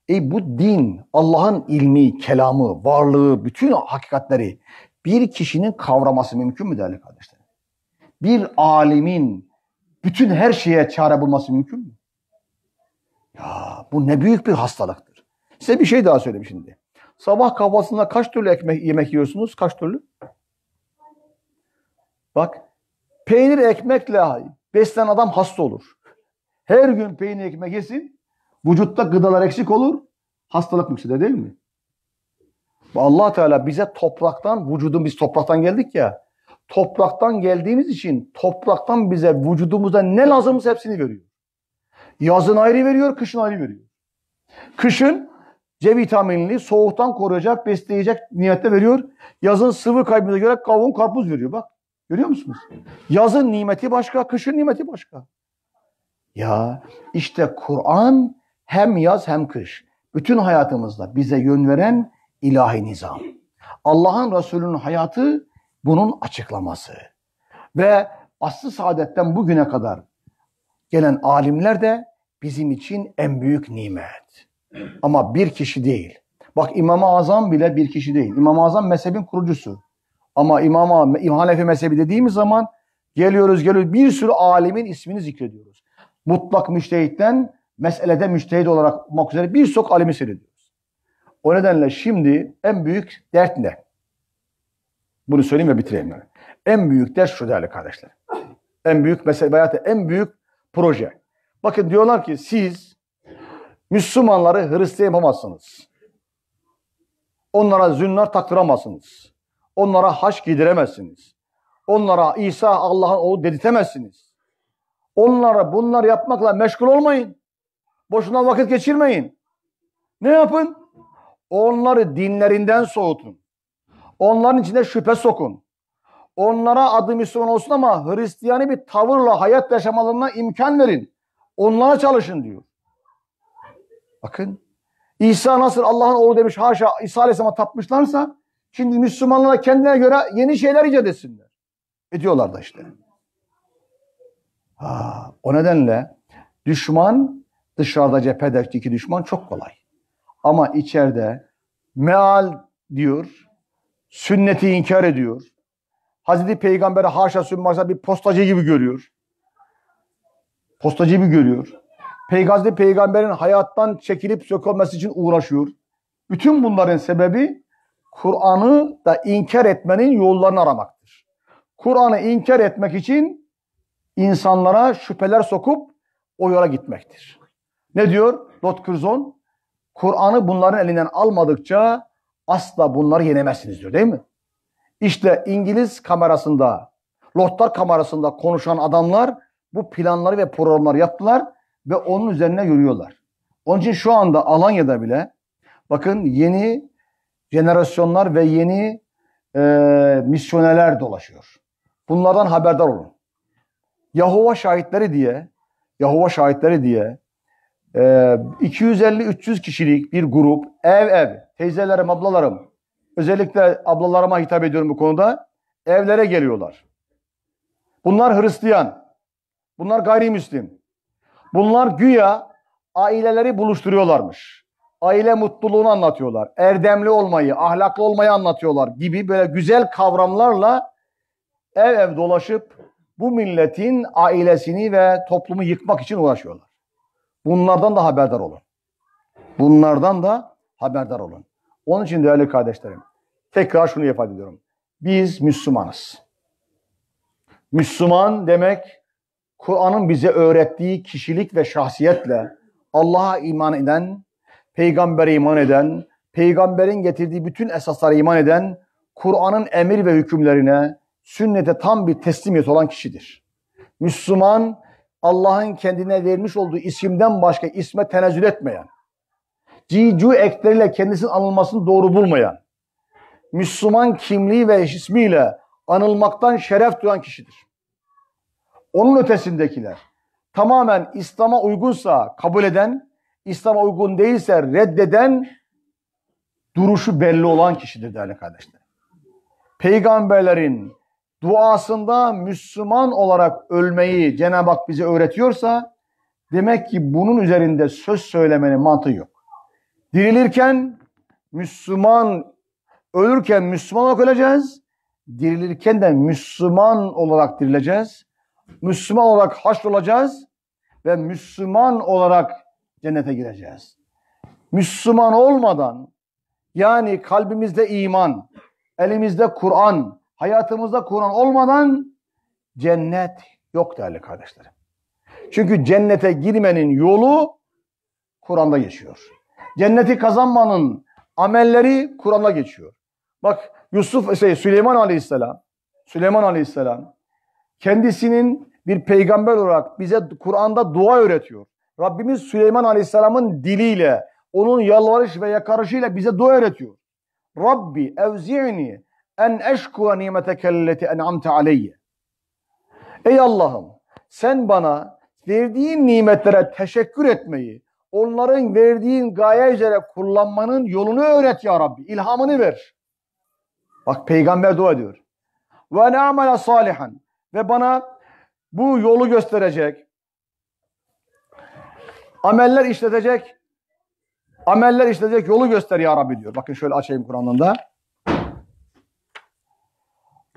E bu din, Allah'ın ilmi, kelamı, varlığı, bütün hakikatleri bir kişinin kavraması mümkün mü değerli kardeşlerim? Bir alimin bütün her şeye çare bulması mümkün mü? Ya bu ne büyük bir hastalıktır. Size bir şey daha söyleyeyim şimdi. Sabah kahvaltısında kaç türlü ekmek yemek yiyorsunuz? Kaç türlü? Bak peynir ekmekle beslenen adam hasta olur. Her gün peynir ekmek yesin Vücutta gıdalar eksik olur, hastalık yükselir değil mi? allah Teala bize topraktan, vücudun biz topraktan geldik ya, topraktan geldiğimiz için topraktan bize vücudumuza ne lazımız hepsini veriyor. Yazın ayrı veriyor, kışın ayrı veriyor. Kışın C vitaminli, soğuktan koruyacak, besleyecek niyette veriyor. Yazın sıvı kaybına göre kavun, karpuz veriyor. Bak görüyor musunuz? Yazın nimeti başka, kışın nimeti başka. Ya işte Kur'an hem yaz hem kış. Bütün hayatımızda bize yön veren ilahi nizam. Allah'ın Resulü'nün hayatı bunun açıklaması. Ve aslı saadetten bugüne kadar gelen alimler de bizim için en büyük nimet. Ama bir kişi değil. Bak İmam-ı Azam bile bir kişi değil. İmam-ı Azam mezhebin kurucusu. Ama İmam-ı Hanefi mezhebi dediğimiz zaman geliyoruz geliyoruz bir sürü alimin ismini zikrediyoruz. Mutlak müştehitten meselede müştehid olarak olmak üzere sok alimi seyrediyoruz. O nedenle şimdi en büyük dert ne? Bunu söyleyeyim ve bitireyim yani. En büyük dert şu değerli kardeşler. En büyük mesele veyahut en büyük proje. Bakın diyorlar ki siz Müslümanları Hristiyan yapamazsınız. Onlara zünnar taktıramazsınız. Onlara haş gidiremezsiniz. Onlara İsa Allah'ın oğlu dedirtemezsiniz. Onlara bunlar yapmakla meşgul olmayın. Boşuna vakit geçirmeyin. Ne yapın? Onları dinlerinden soğutun. Onların içine şüphe sokun. Onlara adı Müslüman olsun ama Hristiyani bir tavırla hayat yaşamalarına imkan verin. Onlara çalışın diyor. Bakın İsa nasıl Allah'ın oğlu demiş haşa İsa Aleyhisselam'a tapmışlarsa şimdi Müslümanlara kendine göre yeni şeyler icat etsinler. Ediyorlar da işte. Ha, o nedenle düşman dışarıda cephedeki düşman çok kolay. Ama içeride meal diyor, sünneti inkar ediyor. Hazreti Peygamber'i haşa sünmasa bir postacı gibi görüyor. Postacı gibi görüyor. Peygamber Peygamber'in hayattan çekilip sökülmesi için uğraşıyor. Bütün bunların sebebi Kur'an'ı da inkar etmenin yollarını aramaktır. Kur'an'ı inkar etmek için insanlara şüpheler sokup o yola gitmektir. Ne diyor Lotkurzon? Kur'an'ı bunların elinden almadıkça asla bunları yenemezsiniz diyor değil mi? İşte İngiliz kamerasında, Lotlar kamerasında konuşan adamlar bu planları ve programları yaptılar ve onun üzerine yürüyorlar. Onun için şu anda Alanya'da bile bakın yeni jenerasyonlar ve yeni e, misyoneler dolaşıyor. Bunlardan haberdar olun. Yahova şahitleri diye, Yahova şahitleri diye 250-300 ee, kişilik bir grup ev ev teyzelerim ablalarım özellikle ablalarıma hitap ediyorum bu konuda evlere geliyorlar. Bunlar Hristiyan. Bunlar gayrimüslim. Bunlar güya aileleri buluşturuyorlarmış. Aile mutluluğunu anlatıyorlar. Erdemli olmayı, ahlaklı olmayı anlatıyorlar gibi böyle güzel kavramlarla ev ev dolaşıp bu milletin ailesini ve toplumu yıkmak için uğraşıyorlar. Bunlardan da haberdar olun. Bunlardan da haberdar olun. Onun için değerli kardeşlerim, tekrar şunu ifade ediyorum. Biz Müslümanız. Müslüman demek Kur'an'ın bize öğrettiği kişilik ve şahsiyetle Allah'a iman eden, peygambere iman eden, peygamberin getirdiği bütün esaslara iman eden, Kur'an'ın emir ve hükümlerine, sünnete tam bir teslimiyet olan kişidir. Müslüman Allah'ın kendine vermiş olduğu isimden başka isme tenezzül etmeyen, cicu ekleriyle kendisinin anılmasını doğru bulmayan, Müslüman kimliği ve ismiyle anılmaktan şeref duyan kişidir. Onun ötesindekiler tamamen İslam'a uygunsa kabul eden, İslam'a uygun değilse reddeden duruşu belli olan kişidir değerli kardeşler. Peygamberlerin duasında Müslüman olarak ölmeyi Cenab-ı Hak bize öğretiyorsa demek ki bunun üzerinde söz söylemenin mantığı yok. Dirilirken Müslüman, ölürken Müslüman olarak öleceğiz. Dirilirken de Müslüman olarak dirileceğiz. Müslüman olarak haşr olacağız ve Müslüman olarak cennete gireceğiz. Müslüman olmadan yani kalbimizde iman, elimizde Kur'an, hayatımızda Kur'an olmadan cennet yok değerli kardeşlerim. Çünkü cennete girmenin yolu Kur'an'da geçiyor. Cenneti kazanmanın amelleri Kur'an'da geçiyor. Bak Yusuf şey Süleyman Aleyhisselam Süleyman Aleyhisselam kendisinin bir peygamber olarak bize Kur'an'da dua öğretiyor. Rabbimiz Süleyman Aleyhisselam'ın diliyle, onun yalvarış ve yakarışıyla bize dua öğretiyor. Rabbi evzi'ni en eşkura nimeteke leti en'amte aleyye. Ey Allah'ım sen bana verdiğin nimetlere teşekkür etmeyi, onların verdiğin gaye üzere kullanmanın yolunu öğret ya Rabbi. İlhamını ver. Bak peygamber dua ediyor. Ve ne'amele salihan. Ve bana bu yolu gösterecek, ameller işletecek, ameller işletecek yolu göster ya Rabbi diyor. Bakın şöyle açayım Kur'an'dan da.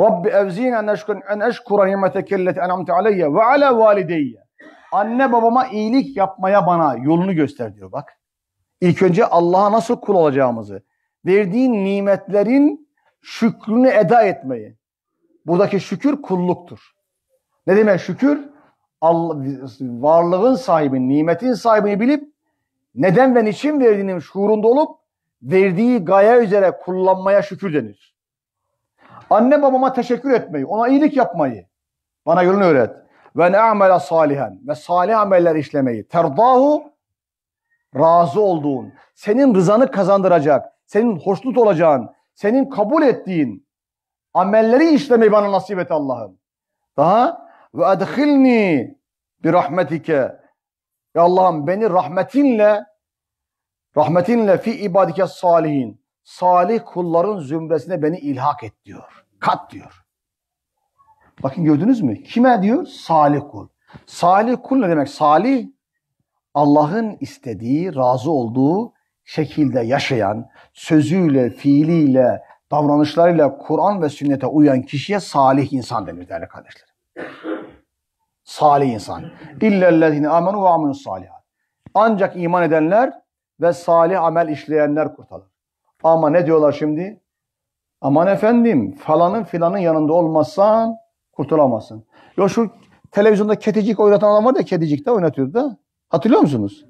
Rabbi evzin en eşkun en eşkura nimeteke illeti enamte aleyye ve ala valideyye. Anne babama iyilik yapmaya bana yolunu göster diyor bak. İlk önce Allah'a nasıl kul olacağımızı, verdiğin nimetlerin şükrünü eda etmeyi. Buradaki şükür kulluktur. Ne demek şükür? Allah, varlığın sahibi, nimetin sahibini bilip neden ve niçin verdiğinin şuurunda olup verdiği gaye üzere kullanmaya şükür denir. Anne babama teşekkür etmeyi, ona iyilik yapmayı bana yolunu öğret. Ve ne'amele salihen ve salih ameller işlemeyi. Terdahu razı olduğun, senin rızanı kazandıracak, senin hoşnut olacağın, senin kabul ettiğin amelleri işlemeyi bana nasip et Allah'ım. Daha ve edhilni bir rahmetike. Ya Allah'ım beni rahmetinle rahmetinle fi ibadike salihin salih kulların zümresine beni ilhak et diyor. Kat diyor. Bakın gördünüz mü? Kime diyor? Salih kul. Salih kul ne demek? Salih Allah'ın istediği, razı olduğu şekilde yaşayan, sözüyle, fiiliyle, davranışlarıyla Kur'an ve sünnete uyan kişiye salih insan denir değerli kardeşlerim. Salih insan. İllellezine amenu ve amenu salihat. Ancak iman edenler ve salih amel işleyenler kurtulur. Ama ne diyorlar şimdi? Aman efendim falanın filanın yanında olmazsan kurtulamazsın. Ya şu televizyonda kedicik oynatan adam var ya kedicik de oynatıyordu da. Hatırlıyor musunuz?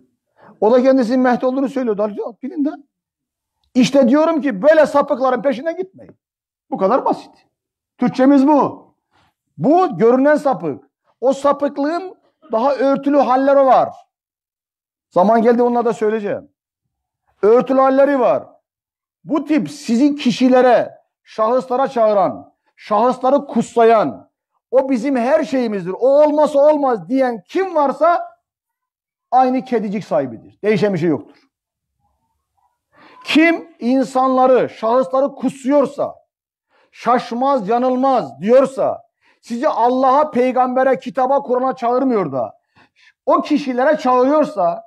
O da kendisinin mehdi olduğunu söylüyordu. Bilin de. İşte diyorum ki böyle sapıkların peşine gitmeyin. Bu kadar basit. Türkçemiz bu. Bu görünen sapık. O sapıklığın daha örtülü halleri var. Zaman geldi onlara da söyleyeceğim. Örtülü halleri var. Bu tip sizi kişilere, şahıslara çağıran, şahısları kutsayan, o bizim her şeyimizdir, o olmasa olmaz diyen kim varsa aynı kedicik sahibidir. Değişen bir şey yoktur. Kim insanları, şahısları kusuyorsa, şaşmaz, yanılmaz diyorsa, sizi Allah'a, peygambere, kitaba, Kur'an'a çağırmıyor da, o kişilere çağırıyorsa,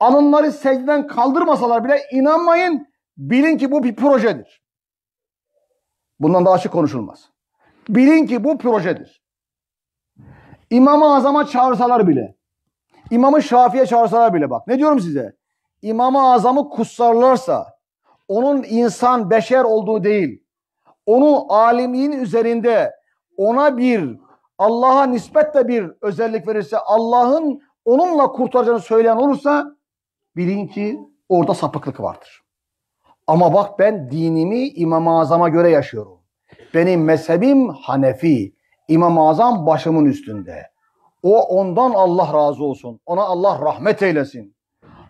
alınları secden kaldırmasalar bile inanmayın Bilin ki bu bir projedir. Bundan daha açık konuşulmaz. Bilin ki bu projedir. İmam-ı Azam'a çağırsalar bile, İmam-ı Şafi'ye çağırsalar bile bak ne diyorum size? İmam-ı Azam'ı kutsarlarsa onun insan, beşer olduğu değil, onu alimin üzerinde ona bir Allah'a nispetle bir özellik verirse Allah'ın onunla kurtaracağını söyleyen olursa bilin ki orada sapıklık vardır. Ama bak ben dinimi İmam-ı Azam'a göre yaşıyorum. Benim mezhebim Hanefi. İmam-ı Azam başımın üstünde. O ondan Allah razı olsun. Ona Allah rahmet eylesin.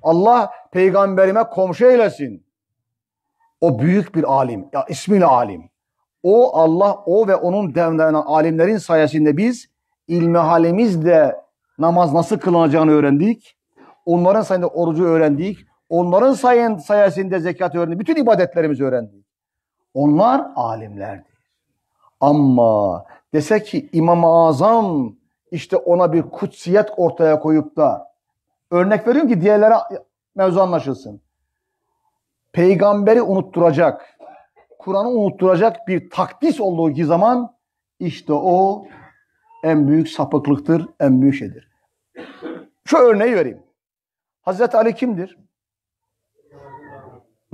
Allah peygamberime komşu eylesin. O büyük bir alim. Ya ismiyle alim. O Allah, o ve onun devlerinden alimlerin sayesinde biz ilmihalimizle namaz nasıl kılınacağını öğrendik. Onların sayesinde orucu öğrendik. Onların sayın, sayesinde zekat öğrendi. Bütün ibadetlerimizi öğrendi. Onlar alimlerdi. Ama dese ki İmam-ı Azam işte ona bir kutsiyet ortaya koyup da örnek veriyorum ki diğerlere mevzu anlaşılsın. Peygamberi unutturacak, Kur'an'ı unutturacak bir takdis olduğu zaman işte o en büyük sapıklıktır, en büyük şeydir. Şu örneği vereyim. Hazreti Ali kimdir?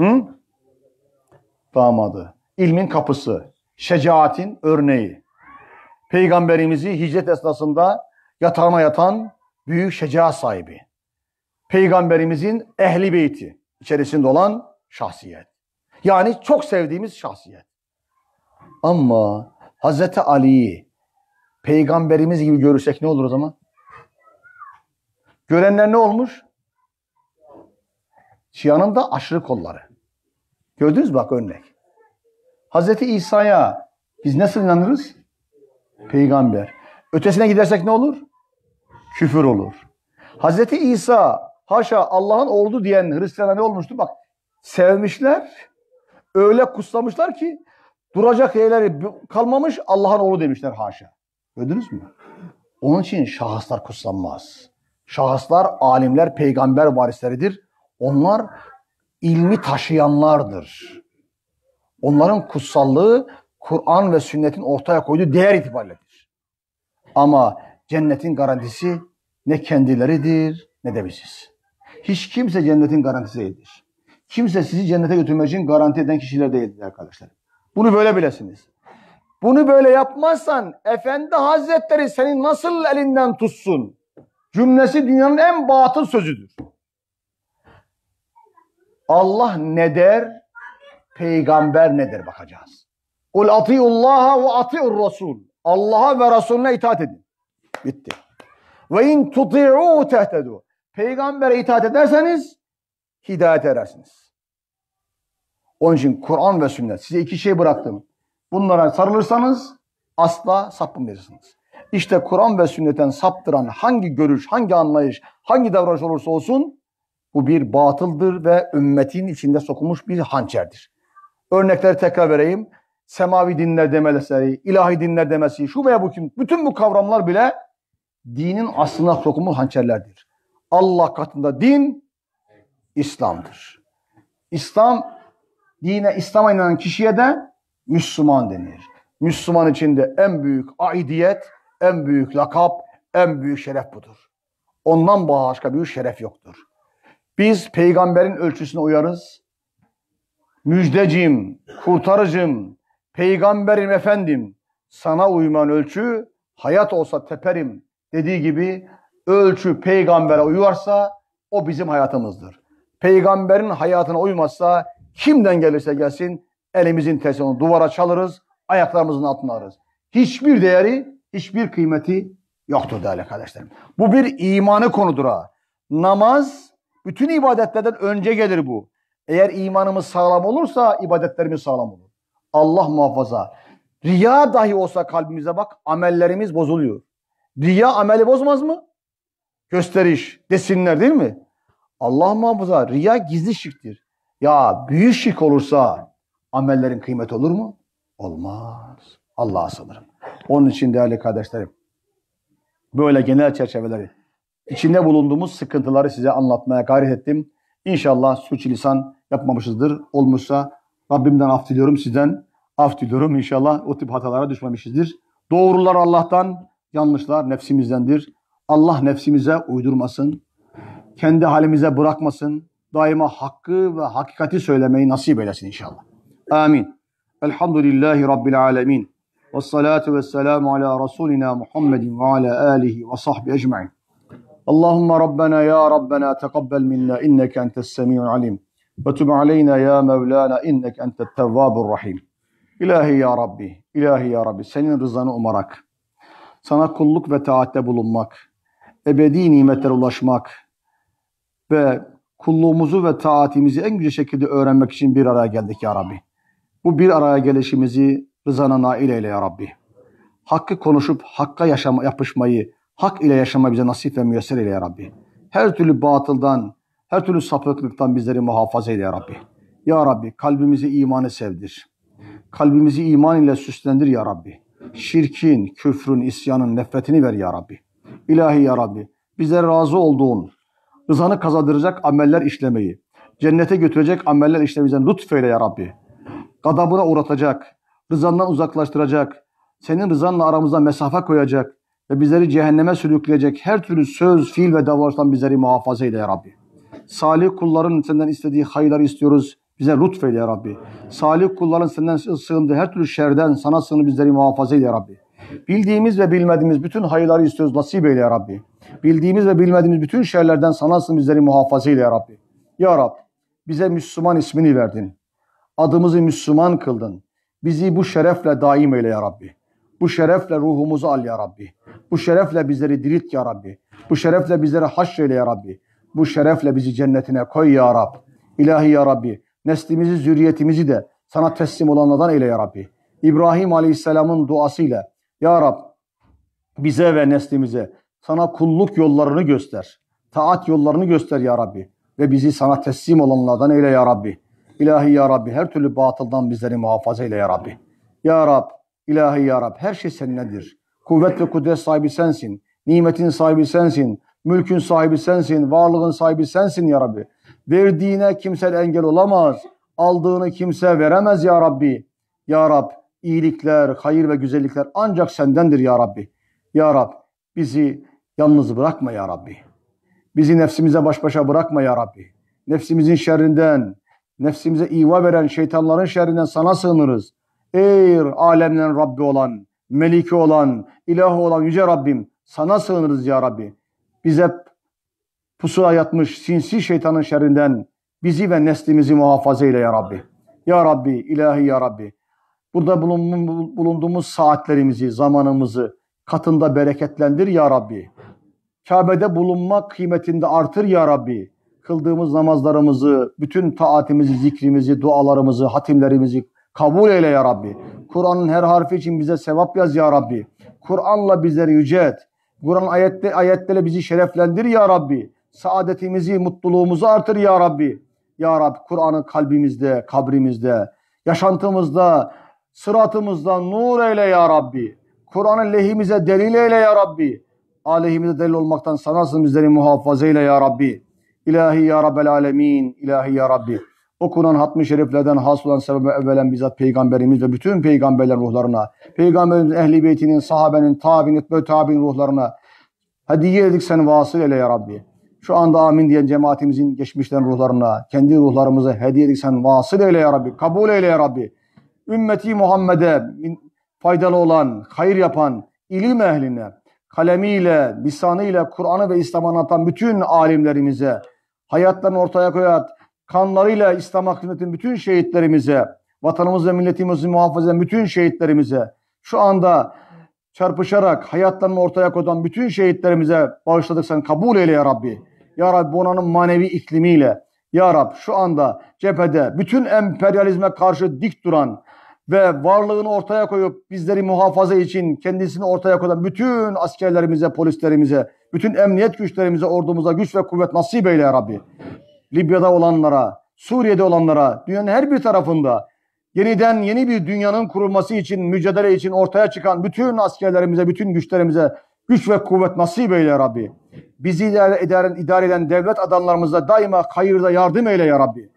Hı? Damadı. İlmin kapısı. Şecaatin örneği. Peygamberimizi hicret esnasında yatağına yatan büyük şecaat sahibi. Peygamberimizin ehli beyti içerisinde olan şahsiyet. Yani çok sevdiğimiz şahsiyet. Ama Hazreti Ali'yi peygamberimiz gibi görürsek ne olur o zaman? Görenler ne olmuş? Şia'nın da aşırı kolları. Gördünüz bak örnek. Hazreti İsa'ya biz nasıl inanırız? Peygamber. Ötesine gidersek ne olur? Küfür olur. Hazreti İsa haşa Allah'ın oğlu diyen Hristiyanlar ne olmuştu? Bak sevmişler, öyle kutsamışlar ki duracak yerleri kalmamış Allah'ın oğlu demişler haşa. Gördünüz mü? Onun için şahıslar kutsanmaz. Şahıslar, alimler, peygamber varisleridir. Onlar ilmi taşıyanlardır. Onların kutsallığı Kur'an ve sünnetin ortaya koyduğu değer itibarledir. Ama cennetin garantisi ne kendileridir ne de biziz. Hiç kimse cennetin garantisi değildir. Kimse sizi cennete götürmek için garanti eden kişiler değildir arkadaşlar. Bunu böyle bilesiniz. Bunu böyle yapmazsan Efendi Hazretleri senin nasıl elinden tutsun? Cümlesi dünyanın en batıl sözüdür. Allah ne der, peygamber ne der bakacağız. Kul atiullaha ve atiur rasul. Allah'a ve Resulüne itaat edin. Bitti. Ve in tuti'u tehtedu. Peygamber'e itaat ederseniz hidayet edersiniz. Onun için Kur'an ve sünnet. Size iki şey bıraktım. Bunlara sarılırsanız asla sapmıyorsunuz. İşte Kur'an ve sünnetten saptıran hangi görüş, hangi anlayış, hangi davranış olursa olsun bu bir batıldır ve ümmetin içinde sokulmuş bir hançerdir. Örnekleri tekrar vereyim. Semavi dinler demesi, ilahi dinler demesi, şu veya bu kim, bütün bu kavramlar bile dinin aslına sokulmuş hançerlerdir. Allah katında din İslam'dır. İslam dine İslam'a inanan kişiye de Müslüman denir. Müslüman içinde en büyük aidiyet, en büyük lakap, en büyük şeref budur. Ondan başka büyük şeref yoktur. Biz peygamberin ölçüsüne uyarız. Müjdecim, kurtarıcım, peygamberim efendim, sana uyman ölçü, hayat olsa teperim dediği gibi ölçü peygambere uyarsa o bizim hayatımızdır. Peygamberin hayatına uymazsa kimden gelirse gelsin elimizin tersini duvara çalırız, ayaklarımızın altına alırız. Hiçbir değeri, hiçbir kıymeti yoktur değerli kardeşlerim. Bu bir imanı konudur ha. Namaz bütün ibadetlerden önce gelir bu. Eğer imanımız sağlam olursa ibadetlerimiz sağlam olur. Allah muhafaza. Riya dahi olsa kalbimize bak amellerimiz bozuluyor. Riya ameli bozmaz mı? Gösteriş desinler değil mi? Allah muhafaza riya gizli şirktir. Ya büyük şirk olursa amellerin kıymeti olur mu? Olmaz. Allah'a sanırım. Onun için değerli kardeşlerim böyle genel çerçeveleri içinde bulunduğumuz sıkıntıları size anlatmaya gayret ettim. İnşallah sürçülisan yapmamışızdır. Olmuşsa Rabbimden af diliyorum sizden. Af diliyorum inşallah o tip hatalara düşmemişizdir. Doğrular Allah'tan, yanlışlar nefsimizdendir. Allah nefsimize uydurmasın. Kendi halimize bırakmasın. Daima hakkı ve hakikati söylemeyi nasip eylesin inşallah. Amin. Elhamdülillahi Rabbil alemin. Ve salatu ve selamu ala Resulina Muhammedin ve ala alihi ve sahbihi ecmain. اللهم ربنا يا ربنا تقبل منا إنك أنت السميع العليم وتب علينا ya مولانا إنك أنت التواب rahim. İlahi ya Rabbi, ilahi ya Rabbi senin rızanı umarak, sana kulluk ve taatte bulunmak, ebedi nimetlere ulaşmak ve kulluğumuzu ve taatimizi en güzel şekilde öğrenmek için bir araya geldik ya Rabbi. Bu bir araya gelişimizi rızana nail eyle ya Rabbi. Hakkı konuşup hakka yaşama, yapışmayı, Hak ile yaşama bize nasip ve müyesser eyle ya Rabbi. Her türlü batıldan, her türlü sapıklıktan bizleri muhafaza eyle ya Rabbi. Ya Rabbi kalbimizi imanı sevdir. Kalbimizi iman ile süslendir ya Rabbi. Şirkin, küfrün, isyanın nefretini ver ya Rabbi. İlahi ya Rabbi bize razı olduğun, rızanı kazandıracak ameller işlemeyi, cennete götürecek ameller işlemeyeceğini lütfeyle ya Rabbi. Gadabına uğratacak, rızandan uzaklaştıracak, senin rızanla aramıza mesafe koyacak, ve bizleri cehenneme sürükleyecek her türlü söz, fiil ve davranıştan bizleri muhafaza eyle ya Rabbi. Salih kulların senden istediği hayırları istiyoruz. Bize lütfeyle ya Rabbi. Salih kulların senden sığındığı her türlü şerden sana sığınıp bizleri muhafaza eyle ya Rabbi. Bildiğimiz ve bilmediğimiz bütün hayırları istiyoruz. Nasip eyle ya Rabbi. Bildiğimiz ve bilmediğimiz bütün şerlerden sana sığınıp bizleri muhafaza eyle ya Rabbi. Ya Rab bize Müslüman ismini verdin. Adımızı Müslüman kıldın. Bizi bu şerefle daim eyle ya Rabbi. Bu şerefle ruhumuzu al ya Rabbi. Bu şerefle bizleri dirilt ya Rabbi. Bu şerefle bizleri haşreyle ya Rabbi. Bu şerefle bizi cennetine koy ya Rab. İlahi ya Rabbi. Neslimizi, zürriyetimizi de sana teslim olanlardan eyle ya Rabbi. İbrahim Aleyhisselam'ın duasıyla Ya Rab bize ve neslimize sana kulluk yollarını göster. Taat yollarını göster ya Rabbi. Ve bizi sana teslim olanlardan eyle ya Rabbi. İlahi ya Rabbi her türlü batıldan bizleri muhafaza eyle ya Rabbi. Ya Rab, ilahi ya Rab her şey seninledir. Kuvvet ve kudret sahibi sensin. Nimetin sahibi sensin. Mülkün sahibi sensin. Varlığın sahibi sensin ya Rabbi. Verdiğine kimse engel olamaz. Aldığını kimse veremez ya Rabbi. Ya Rab iyilikler, hayır ve güzellikler ancak sendendir ya Rabbi. Ya Rab bizi yalnız bırakma ya Rabbi. Bizi nefsimize baş başa bırakma ya Rabbi. Nefsimizin şerrinden, nefsimize iva veren şeytanların şerrinden sana sığınırız. Ey alemden Rabbi olan, meliki olan, ilahı olan Yüce Rabbim sana sığınırız ya Rabbi. Biz hep pusula yatmış sinsi şeytanın şerrinden bizi ve neslimizi muhafaza eyle ya Rabbi. Ya Rabbi, ilahi ya Rabbi. Burada bulunduğumuz saatlerimizi, zamanımızı katında bereketlendir ya Rabbi. Kabe'de bulunma kıymetinde artır ya Rabbi. Kıldığımız namazlarımızı, bütün taatimizi, zikrimizi, dualarımızı, hatimlerimizi, Kabul eyle ya Rabbi. Kur'an'ın her harfi için bize sevap yaz ya Rabbi. Kur'an'la bizleri yüce et. Kur'an ayette, ayetlerle bizi şereflendir ya Rabbi. Saadetimizi, mutluluğumuzu artır ya Rabbi. Ya Rabbi Kur'an'ı kalbimizde, kabrimizde, yaşantımızda, sıratımızda nur eyle ya Rabbi. Kur'an'ı lehimize delil eyle ya Rabbi. Aleyhimize delil olmaktan sana bizleri muhafaza eyle ya Rabbi. İlahi ya Rabbel Alemin, ilahi ya Rabbi okunan hatmi şeriflerden has olan sebebi evvelen bizzat peygamberimiz ve bütün peygamberler ruhlarına, peygamberimiz ehli beytinin, sahabenin, tabinin, ve tabin ruhlarına hediye edik sen vasıl eyle ya Rabbi. Şu anda amin diyen cemaatimizin geçmişten ruhlarına, kendi ruhlarımıza hediye edik sen vasıl eyle ya Rabbi, kabul eyle ya Rabbi. Ümmeti Muhammed'e faydalı olan, hayır yapan, ilim ehline, kalemiyle, lisanıyla Kur'an'ı ve İslam'ı anlatan bütün alimlerimize, hayatlarını ortaya koyat kanlarıyla İslam hakkındaki bütün şehitlerimize, vatanımız ve milletimizi muhafaza eden bütün şehitlerimize, şu anda çarpışarak hayatlarını ortaya koyan bütün şehitlerimize bağışladık sen kabul eyle ya Rabbi. Ya Rabbi onanın manevi iklimiyle. Ya Rab şu anda cephede bütün emperyalizme karşı dik duran ve varlığını ortaya koyup bizleri muhafaza için kendisini ortaya koyan bütün askerlerimize, polislerimize, bütün emniyet güçlerimize, ordumuza güç ve kuvvet nasip eyle ya Rabbi. Libya'da olanlara, Suriye'de olanlara, dünyanın her bir tarafında yeniden yeni bir dünyanın kurulması için, mücadele için ortaya çıkan bütün askerlerimize, bütün güçlerimize güç ve kuvvet nasip eyle ya Rabbi. Bizi idare eden, idare eden devlet adamlarımıza daima hayırda yardım eyle ya Rabbi.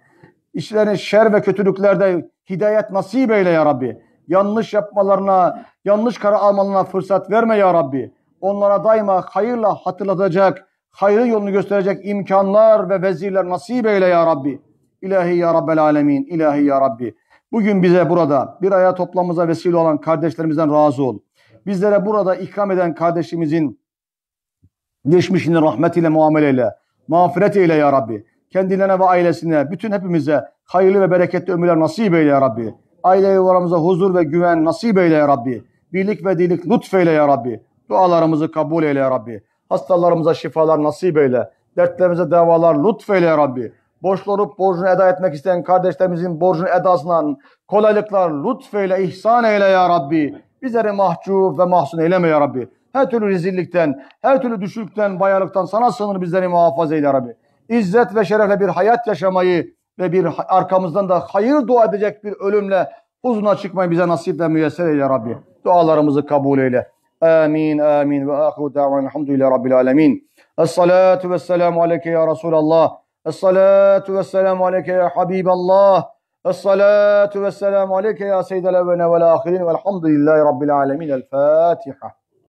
İşlerin şer ve kötülüklerde hidayet nasip eyle ya Rabbi. Yanlış yapmalarına, yanlış karar almalarına fırsat verme ya Rabbi. Onlara daima hayırla hatırlatacak, hayrın yolunu gösterecek imkanlar ve vezirler nasip eyle ya Rabbi. İlahi ya Rabbel alemin, ilahi ya Rabbi. Bugün bize burada bir aya toplamımıza vesile olan kardeşlerimizden razı ol. Bizlere burada ikram eden kardeşimizin geçmişini rahmetiyle muameleyle, mağfiret eyle ya Rabbi. Kendilerine ve ailesine, bütün hepimize hayırlı ve bereketli ömürler nasip eyle ya Rabbi. Aile yuvalarımıza huzur ve güven nasip eyle ya Rabbi. Birlik ve dilik lütfeyle ya Rabbi. Dualarımızı kabul eyle ya Rabbi. Hastalarımıza şifalar nasip eyle. Dertlerimize devalar lütfeyle ya Rabbi. Borçlu borcunu eda etmek isteyen kardeşlerimizin borcunu edasına kolaylıklar lütfeyle ihsan eyle ya Rabbi. Bizleri mahcup ve mahzun eyleme ya Rabbi. Her türlü rezillikten, her türlü düşükten, bayalıktan sana sığınır bizleri muhafaza eyle ya Rabbi. İzzet ve şerefle bir hayat yaşamayı ve bir arkamızdan da hayır dua edecek bir ölümle huzuna çıkmayı bize nasip ve müyesser eyle Rabbi. Dualarımızı kabul eyle. Amin, amin. Ve ahu da'van elhamdülillahi rabbil alemin. Es-salatu ve selamu aleyke ya Resulallah. Es-salatu ve selamu aleyke ya Habiballah. es ve selamu aleyke ya Seyyidel evvene vel ahirin. Velhamdülillahi rabbil alemin. El-Fatiha.